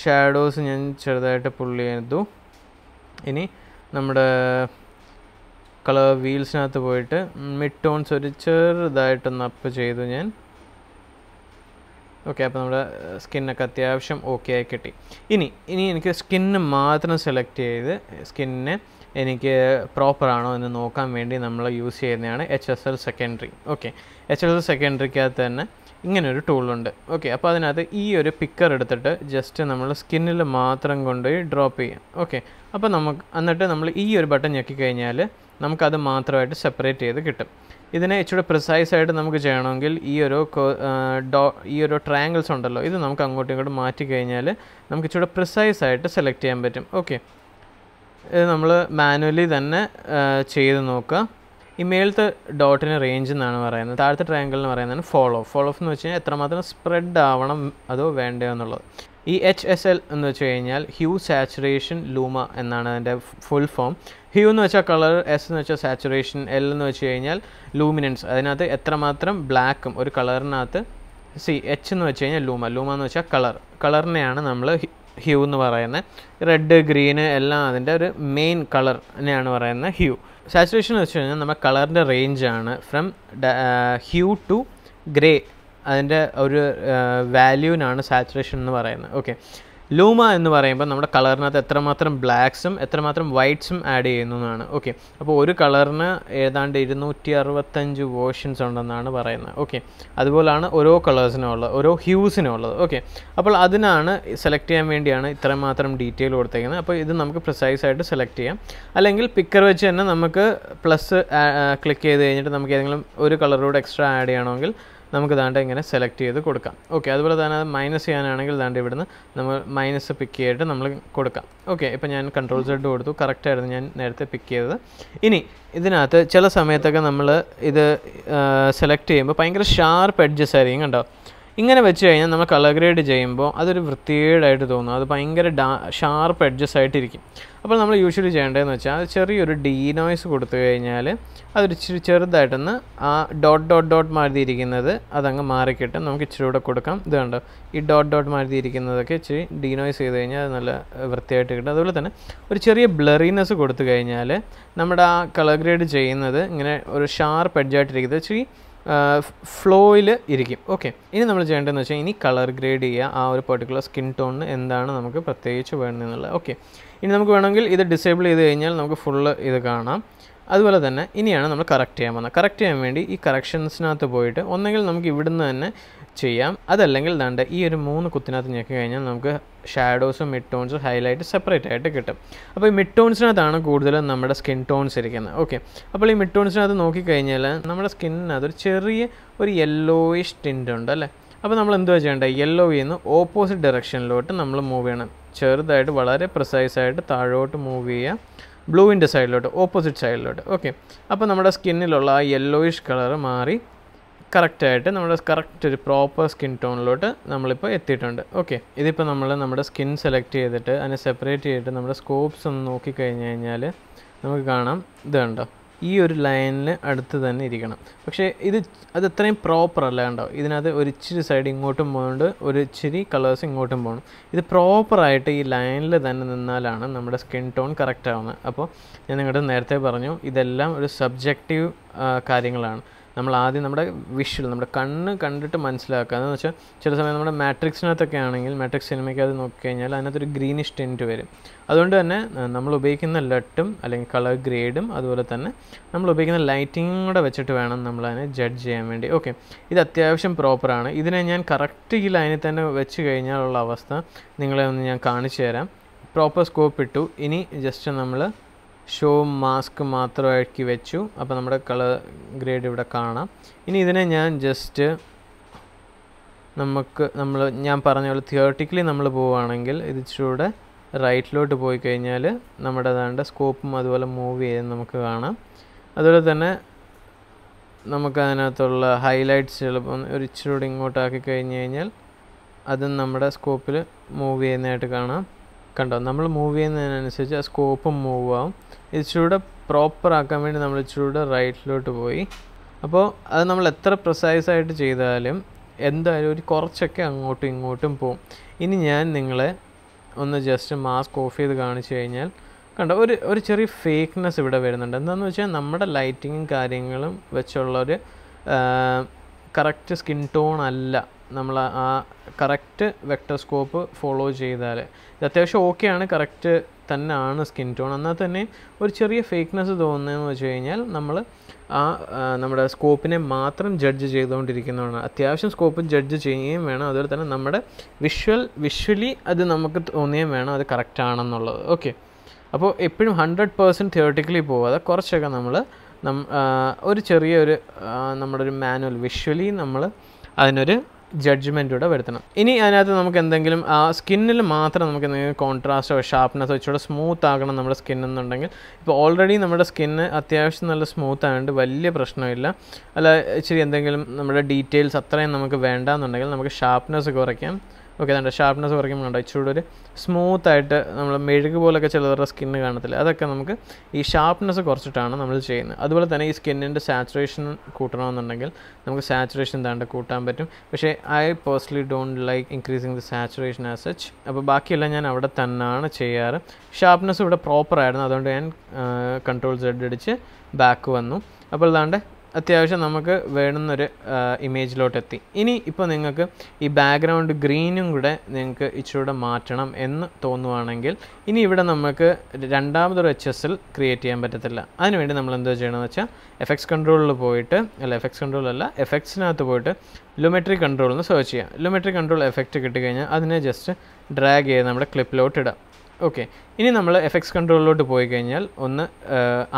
ഷാഡോസ് ഞാൻ ചെറുതായിട്ട് പുള്ളി ചെയ്തു ഇനി നമ്മുടെ കളർ വീൽസിനകത്ത് പോയിട്ട് മിഡ് ടോൺസ് ഒരു ചെറുതായിട്ടൊന്ന് അപ്പ് ചെയ്തു ഞാൻ ഓക്കെ അപ്പോൾ നമ്മുടെ സ്കിന്നൊക്കെ അത്യാവശ്യം ഓക്കെ ആയി കിട്ടി ഇനി ഇനി എനിക്ക് സ്കിന്ന് മാത്രം സെലക്ട് ചെയ്ത് സ്കിന്നിനെ എനിക്ക് പ്രോപ്പറാണോ എന്ന് നോക്കാൻ വേണ്ടി നമ്മൾ യൂസ് ചെയ്യുന്നതാണ് H S L secondary okay H S L സെക്കൻഡറിക്കകത്ത് തന്നെ ഇങ്ങനൊരു ടൂളുണ്ട് ഓക്കെ അപ്പോൾ അതിനകത്ത് ഈ ഒരു പിക്കർ എടുത്തിട്ട് ജസ്റ്റ് നമ്മൾ സ്കിന്നിൽ മാത്രം കൊണ്ടുപോയി ഡ്രോപ്പ് ചെയ്യാം ഓക്കെ അപ്പോൾ നമുക്ക് എന്നിട്ട് നമ്മൾ ഈ ഒരു ബട്ടൺ ഞെക്കിക്കഴിഞ്ഞാൽ നമുക്കത് മാത്രമായിട്ട് സെപ്പറേറ്റ് ചെയ്ത് കിട്ടും ഇതിനെ ഇച്ചിരി പ്രിസൈസ് ആയിട്ട് നമുക്ക് ചെയ്യണമെങ്കിൽ ഈ ഒരു ഡോ ഈ ഒരു ട്രയാങ്കിൾസ് ഉണ്ടല്ലോ ഇത് നമുക്ക് അങ്ങോട്ടും ഇങ്ങോട്ടും മാറ്റി കഴിഞ്ഞാൽ നമുക്ക് ഇച്ചിരി പ്രിസൈസ് ആയിട്ട് സെലക്ട് ചെയ്യാൻ പറ്റും ഓക്കെ ഇത് നമ്മൾ മാനുവലി തന്നെ ചെയ്ത് നോക്കുക ഈ മേളത്തെ ഡോട്ടിന് റേഞ്ച് എന്നാണ് പറയുന്നത് താഴത്തെ ട്രയാങ്കിൾ എന്ന് പറയുന്നത് ഫോളോ ഫോളോ എന്ന് വെച്ച് കഴിഞ്ഞാൽ എത്രമാത്രം സ്പ്രെഡ് ആവണം അതോ വേണ്ടോ എന്നുള്ളത് ഈ എച്ച് എസ് എൽ എന്ന് വെച്ച് കഴിഞ്ഞാൽ ഹ്യൂ സാച്ചുറേഷൻ ലൂമ എന്നാണ് അതിൻ്റെ ഫുൾ ഫോം ഹ്യൂ എന്ന് വെച്ചാൽ കളർ എസ് എന്ന് വെച്ചാൽ സാച്ചുറേഷൻ എൽ എന്ന് വെച്ച് കഴിഞ്ഞാൽ ലൂമിനൻസ് അതിനകത്ത് എത്രമാത്രം ബ്ലാക്കും ഒരു കളറിനകത്ത് സി എച്ച് എന്ന് വെച്ച് കഴിഞ്ഞാൽ ലൂമ ലൂമ എന്ന് വെച്ചാൽ കളർ കളറിനെയാണ് നമ്മൾ ഹ്യൂ എന്ന് പറയുന്നത് റെഡ് ഗ്രീന് എല്ലാം അതിൻ്റെ ഒരു മെയിൻ കളറിനെയാണ് പറയുന്നത് ഹ്യൂ സാച്ചുറേഷൻ എന്ന് വെച്ച് കഴിഞ്ഞാൽ നമ്മുടെ കളറിൻ്റെ റേഞ്ചാണ് ഫ്രം ഹ്യൂ ടു ഗ്രേ അതിൻ്റെ ഒരു വാല്യൂവിനാണ് സാച്ചുറേഷൻ എന്ന് പറയുന്നത് ഓക്കെ ലൂമ എന്ന് പറയുമ്പോൾ നമ്മുടെ കളറിനകത്ത് എത്രമാത്രം ബ്ലാക്സും എത്രമാത്രം വൈറ്റ്സും ആഡ് ചെയ്യുന്നു എന്നാണ് ഓക്കെ അപ്പോൾ ഒരു കളറിന് ഏതാണ്ട് ഇരുന്നൂറ്റി അറുപത്തഞ്ച് വേർഷൻസ് ഉണ്ടെന്നാണ് പറയുന്നത് ഓക്കെ അതുപോലാണ് ഓരോ കളേഴ്സിനും ഉള്ളത് ഓരോ ഹ്യൂസിനും ഉള്ളത് ഓക്കെ അപ്പോൾ അതിനാണ് സെലക്ട് ചെയ്യാൻ വേണ്ടിയാണ് ഇത്രമാത്രം ഡീറ്റെയിൽ കൊടുത്തേക്കുന്നത് അപ്പോൾ ഇത് നമുക്ക് പ്രിസൈസ് ആയിട്ട് സെലക്ട് ചെയ്യാം അല്ലെങ്കിൽ പിക്കർ വെച്ച് തന്നെ നമുക്ക് പ്ലസ് ക്ലിക്ക് ചെയ്ത് കഴിഞ്ഞിട്ട് നമുക്ക് ഏതെങ്കിലും ഒരു കളറോട് എക്സ്ട്രാ ആഡ് ചെയ്യണമെങ്കിൽ നമുക്ക് ദാണ്ട് ഇങ്ങനെ സെലക്ട് ചെയ്ത് കൊടുക്കാം ഓക്കെ അതുപോലെ തന്നെ അത് മൈനസ് ചെയ്യാനാണെങ്കിൽ ദാണ്ട് ഇവിടുന്ന് നമ്മൾ മൈനസ് പിക്ക് ചെയ്തിട്ട് നമ്മൾ കൊടുക്കാം ഓക്കെ ഇപ്പം ഞാൻ കൺട്രോൾ സെഡ് കൊടുത്തു കറക്റ്റായിരുന്നു ഞാൻ നേരത്തെ പിക്ക് ചെയ്തത് ഇനി ഇതിനകത്ത് ചില സമയത്തൊക്കെ നമ്മൾ ഇത് സെലക്ട് ചെയ്യുമ്പോൾ ഭയങ്കര ഷാർപ്പ് എഡ്ജസ് ആയിരിക്കും കണ്ടോ ഇങ്ങനെ വെച്ച് കഴിഞ്ഞാൽ നമ്മൾ കളർ ഗ്രേഡ് ചെയ്യുമ്പോൾ അതൊരു വൃത്തികേടായിട്ട് തോന്നും അത് ഭയങ്കര ഡാ ഷാർപ്പ് അഡ്ജസ്റ്റ് ആയിട്ടിരിക്കും അപ്പോൾ നമ്മൾ യൂഷ്വലി ചെയ്യേണ്ടതെന്ന് വെച്ചാൽ ചെറിയൊരു ഡീ നോയ്സ് കൊടുത്തു കഴിഞ്ഞാൽ അതൊരു ഇച്ചിരി ചെറുതായിട്ടൊന്ന് ആ ഡോട്ട് ഡോട്ട് ഡോട്ട് മാറിയിരിക്കുന്നത് അതങ്ങ് മാറിക്കിട്ട് നമുക്ക് ഇച്ചിരി കൂടെ കൊടുക്കാം ഇത് കണ്ടോ ഈ ഡോട്ട് ഡോട്ട് മാറിയിരിക്കുന്നതൊക്കെ ഇച്ചിരി ഡീ നോയ്സ് ചെയ്ത് കഴിഞ്ഞാൽ അത് നല്ല വൃത്തിയായിട്ട് കിട്ടും അതുപോലെ തന്നെ ഒരു ചെറിയ ബ്ലറിനെസ് കൊടുത്തു കഴിഞ്ഞാൽ നമ്മുടെ ആ കളർ ഗ്രേഡ് ചെയ്യുന്നത് ഇങ്ങനെ ഒരു ഷാർപ്പ് എഡ്ജായിട്ടിരിക്കുന്നത് ഇച്ചിരി ഫ്ലോയിൽ ഇരിക്കും ഓക്കെ ഇനി നമ്മൾ ചെയ്യേണ്ടതെന്ന് വെച്ചാൽ ഇനി കളർ ഗ്രേഡ് ചെയ്യുക ആ ഒരു പെർട്ടിക്കുലർ സ്കിൻ ടോണിന് എന്താണ് നമുക്ക് പ്രത്യേകിച്ച് വേണ്ടതെന്നുള്ളത് ഓക്കെ ഇനി നമുക്ക് വേണമെങ്കിൽ ഇത് ഡിസേബിൾ ചെയ്ത് കഴിഞ്ഞാൽ നമുക്ക് ഫുള്ള് ഇത് കാണാം അതുപോലെ തന്നെ ഇനിയാണ് നമ്മൾ കറക്റ്റ് ചെയ്യാൻ പോകുന്നത് കറക്റ്റ് ചെയ്യാൻ വേണ്ടി ഈ കറക്ഷൻസിനകത്ത് പോയിട്ട് ഒന്നെങ്കിൽ നമുക്ക് ഇവിടുന്ന് തന്നെ ചെയ്യാം അതല്ലെങ്കിൽ ദാണ്ട് ഈ ഒരു മൂന്ന് കുത്തിനകത്ത് ഞെക്കി കഴിഞ്ഞാൽ നമുക്ക് ഷാഡോസും മിഡ് ടോൺസും ഹൈലൈറ്റ് സെപ്പറേറ്റ് ആയിട്ട് കിട്ടും അപ്പോൾ ഈ മിഡ് ടോൺസിനകത്താണ് കൂടുതലും നമ്മുടെ സ്കിൻ ടോൺസ് ഇരിക്കുന്നത് ഓക്കെ അപ്പോൾ ഈ മിഡ് ടോൺസിനകത്ത് നോക്കിക്കഴിഞ്ഞാൽ നമ്മുടെ സ്കിന്നിനകത്ത് ഒരു ചെറിയ ഒരു യെല്ലോയിഷ് ടിൻ്റ് ഉണ്ട് അല്ലേ അപ്പോൾ നമ്മൾ എന്തുവാ ചെയ്യേണ്ടത് യെല്ലോ ചെയ്യുന്ന ഓപ്പോസിറ്റ് ഡയറക്ഷനിലോട്ട് നമ്മൾ മൂവ് ചെയ്യണം ചെറുതായിട്ട് വളരെ പ്രിസൈസായിട്ട് താഴോട്ട് മൂവ് ചെയ്യുക ബ്ലൂവിൻ്റെ സൈഡിലോട്ട് ഓപ്പോസിറ്റ് സൈഡിലോട്ട് ഓക്കെ അപ്പോൾ നമ്മുടെ സ്കിന്നിലുള്ള ആ യെല്ലോയിഷ് കളർ മാറി കറക്റ്റായിട്ട് നമ്മുടെ കറക്റ്റ് ഒരു പ്രോപ്പർ സ്കിൻ ടോണിലോട്ട് നമ്മളിപ്പോൾ എത്തിയിട്ടുണ്ട് ഓക്കെ ഇതിപ്പോൾ നമ്മൾ നമ്മുടെ സ്കിൻ സെലക്ട് ചെയ്തിട്ട് അതിനെ സെപ്പറേറ്റ് ചെയ്തിട്ട് നമ്മുടെ സ്കോപ്സ് ഒന്ന് നോക്കിക്കഴിഞ്ഞ് കഴിഞ്ഞാൽ നമുക്ക് കാണാം ഇത് കണ്ടോ ഈ ഒരു ലൈനിന് അടുത്ത് തന്നെ ഇരിക്കണം പക്ഷേ ഇത് അത് അത്രയും പ്രോപ്പർ അല്ല കണ്ടോ ഇതിനകത്ത് ഒരു ഇച്ചിരി സൈഡ് ഇങ്ങോട്ടും പോകുന്നുണ്ട് ഒരു ഇച്ചിരി കളേഴ്സ് ഇങ്ങോട്ടും പോകണം ഇത് പ്രോപ്പറായിട്ട് ഈ ലൈനിൽ തന്നെ നിന്നാലാണ് നമ്മുടെ സ്കിൻ ടോൺ കറക്റ്റ് ആവുന്നത് അപ്പോൾ ഞാൻ നിങ്ങളുടെ നേരത്തെ പറഞ്ഞു ഇതെല്ലാം ഒരു സബ്ജക്റ്റീവ് കാര്യങ്ങളാണ് നമ്മൾ ആദ്യം നമ്മുടെ വിഷ്വൽ നമ്മുടെ കണ്ണ് കണ്ടിട്ട് മനസ്സിലാക്കുക എന്ന് വെച്ചാൽ ചില സമയം നമ്മുടെ മാട്രിക്സിനകത്തൊക്കെ ആണെങ്കിൽ മാട്രിക്സ് സിനിമയ്ക്ക് അത് നോക്കിക്കഴിഞ്ഞാൽ അതിനകത്തൊരു ഗ്രീനിഷ് ടെൻറ്റ് വരും അതുകൊണ്ട് തന്നെ നമ്മൾ ഉപയോഗിക്കുന്ന ലട്ടും അല്ലെങ്കിൽ കളർ ഗ്രേഡും അതുപോലെ തന്നെ നമ്മൾ ഉപയോഗിക്കുന്ന ലൈറ്റിങ്ങും കൂടെ വെച്ചിട്ട് വേണം നമ്മൾ അതിനെ ജഡ്ജ് ചെയ്യാൻ വേണ്ടി ഓക്കെ ഇത് അത്യാവശ്യം പ്രോപ്പറാണ് ഇതിനെ ഞാൻ കറക്റ്റ് ഈ ലൈനിൽ തന്നെ വെച്ച് കഴിഞ്ഞാലുള്ള അവസ്ഥ നിങ്ങളെ ഒന്ന് ഞാൻ കാണിച്ചു തരാം പ്രോപ്പർ സ്കോപ്പ് ഇട്ടു ഇനി ജസ്റ്റ് നമ്മൾ ഷോ മാസ്ക് മാത്രമാക്കി വെച്ചു അപ്പോൾ നമ്മുടെ കളർ ഗ്രേഡ് ഇവിടെ കാണാം ഇനി ഇതിനെ ഞാൻ ജസ്റ്റ് നമുക്ക് നമ്മൾ ഞാൻ പറഞ്ഞ പോലെ തിയോട്ടിക്കലി നമ്മൾ പോവുകയാണെങ്കിൽ ഇതിച്ചൂടെ റൈറ്റിലോട്ട് പോയി കഴിഞ്ഞാൽ നമ്മുടെ ദാണ്ട് സ്കോപ്പും അതുപോലെ മൂവ് ചെയ്യുന്ന നമുക്ക് കാണാം അതുപോലെ തന്നെ നമുക്ക് അതിനകത്തുള്ള ഹൈലൈറ്റ്സ് ചിലപ്പം ഒരു ഇച്ചിരി കൂടി ഇങ്ങോട്ടാക്കി കഴിഞ്ഞ് കഴിഞ്ഞാൽ അതും നമ്മുടെ സ്കോപ്പിൽ മൂവ് ചെയ്യുന്നതായിട്ട് കാണാം കണ്ടോ നമ്മൾ മൂവ് ചെയ്യുന്നതിനനുസരിച്ച് ആ സ്കോപ്പ് മൂവ് ആവും ഇച്ചിരൂടെ പ്രോപ്പർ ആക്കാൻ വേണ്ടി നമ്മൾ ഇച്ചിരൂടെ റൈറ്റിലോട്ട് പോയി അപ്പോൾ അത് നമ്മൾ എത്ര പ്രസൈസ് ആയിട്ട് ചെയ്താലും എന്തായാലും ഒരു കുറച്ചൊക്കെ അങ്ങോട്ടും ഇങ്ങോട്ടും പോവും ഇനി ഞാൻ നിങ്ങളെ ഒന്ന് ജസ്റ്റ് മാസ്ക് ഓഫ് ചെയ്ത് കാണിച്ചു കഴിഞ്ഞാൽ കണ്ടോ ഒരു ഒരു ചെറിയ ഫേക്ക്നെസ് ഇവിടെ വരുന്നുണ്ട് എന്താണെന്ന് വെച്ചാൽ നമ്മുടെ ലൈറ്റിങ്ങും കാര്യങ്ങളും വെച്ചുള്ളൊരു കറക്റ്റ് സ്കിൻ ടോൺ അല്ല നമ്മൾ ആ കറക്റ്റ് വെക്ടോസ്കോപ്പ് ഫോളോ ചെയ്താൽ ഇത് അത്യാവശ്യം ഓക്കെയാണ് കറക്റ്റ് ആണ് സ്കിൻ ടോൺ എന്നാൽ തന്നെ ഒരു ചെറിയ ഫേക്ക്നെസ് തോന്നുന്നതെന്ന് വെച്ച് കഴിഞ്ഞാൽ നമ്മൾ ആ നമ്മുടെ സ്കോപ്പിനെ മാത്രം ജഡ്ജ് ചെയ്തുകൊണ്ടിരിക്കുന്നതാണ് അത്യാവശ്യം സ്കോപ്പ് ജഡ്ജ് ചെയ്യുകയും വേണം അതുപോലെ തന്നെ നമ്മുടെ വിഷ്വൽ വിഷ്വലി അത് നമുക്ക് തോന്നുകയും വേണം അത് കറക്റ്റ് ആണെന്നുള്ളത് ഓക്കെ അപ്പോൾ എപ്പോഴും ഹൺഡ്രഡ് പേഴ്സൻറ്റ് തിയോട്ടിക്കലി പോവാതെ കുറച്ചൊക്കെ നമ്മൾ ഒരു ചെറിയൊരു നമ്മുടെ ഒരു മാനുവൽ വിഷ്വലി നമ്മൾ അതിനൊരു ജഡ്ജ്മെൻറ്റ് കൂടെ വരുത്തണം ഇനി അതിനകത്ത് നമുക്ക് എന്തെങ്കിലും ആ സ്കിന്നിൽ മാത്രം നമുക്ക് എന്തെങ്കിലും കോൺട്രാസ്റ്റോ ഷാർപ്നെസ്സോ ഇച്ചിരി സ്മൂത്ത് ആക്കണം നമ്മുടെ സ്കിൻ എന്നുണ്ടെങ്കിൽ ഇപ്പോൾ ഓൾറെഡി നമ്മുടെ സ്കിന്ന് അത്യാവശ്യം നല്ല സ്മൂത്ത് ആയതുകൊണ്ട് വലിയ പ്രശ്നമില്ല അല്ല ഇച്ചിരി എന്തെങ്കിലും നമ്മുടെ ഡീറ്റെയിൽസ് അത്രയും നമുക്ക് വേണ്ട നമുക്ക് ഷാർപ്നെസ് കുറയ്ക്കാം ഓക്കെ അതുകൊണ്ട് ഷാർപ്നെസ് കുറയ്ക്കുമ്പോഴുണ്ടോ ഇച്ചിരി ഒരു സ്മൂത്തായിട്ട് നമ്മൾ മെഴുക് പോലൊക്കെ ചിലവരുടെ സ്കിന്ന് കാണത്തില്ല അതൊക്കെ നമുക്ക് ഈ ഷാർപ്നെസ് കുറച്ചിട്ടാണ് നമ്മൾ ചെയ്യുന്നത് അതുപോലെ തന്നെ ഈ സ്കിന്നിൻ്റെ സാച്ചുറേഷൻ കൂട്ടണമെന്നുണ്ടെങ്കിൽ നമുക്ക് സാച്ചുറേഷൻ താണ്ട് കൂട്ടാൻ പറ്റും പക്ഷേ I personally don't like increasing the saturation as such അപ്പോൾ ബാക്കിയെല്ലാം ഞാൻ അവിടെ തന്നെയാണ് ചെയ്യാറ് ഷാർപ്നെസ് ഇവിടെ പ്രോപ്പറായിരുന്നു അതുകൊണ്ട് ഞാൻ കൺട്രോൾ സെഡ് അടിച്ച് ബാക്ക് വന്നു അപ്പോൾ ഇതാണ്ട് അത്യാവശ്യം നമുക്ക് വേണമെന്നൊരു ഇമേജിലോട്ട് എത്തി ഇനി ഇപ്പോൾ നിങ്ങൾക്ക് ഈ ബാക്ക്ഗ്രൗണ്ട് ഗ്രീനും കൂടെ നിങ്ങൾക്ക് ഇച്ചിരി മാറ്റണം എന്ന് തോന്നുവാണെങ്കിൽ ഇനി ഇവിടെ നമുക്ക് രണ്ടാമതൊരു എച്ച് എസ് എൽ ക്രിയേറ്റ് ചെയ്യാൻ പറ്റത്തില്ല അതിനുവേണ്ടി നമ്മൾ എന്താ ചെയ്യണമെന്ന് വെച്ചാൽ എഫക്ട്സ് കൺട്രോളിൽ പോയിട്ട് അല്ല എഫക്ട്സ് കൺട്രോൾ അല്ല എഫ് പോയിട്ട് ലുമെട്രിക് കൺട്രോൾ നിന്ന് സെർച്ച് ചെയ്യാം ലുമെട്രിക് കൺട്രോൾ എഫക്റ്റ് കിട്ടിക്കഴിഞ്ഞാൽ അതിനെ ജസ്റ്റ് ഡ്രാഗ് ചെയ്ത് നമ്മുടെ ക്ലിപ്പിലോട്ട് ഇടാം ഓക്കെ ഇനി നമ്മൾ എഫ് എക്സ് കൺട്രോളിലോട്ട് പോയി കഴിഞ്ഞാൽ ഒന്ന്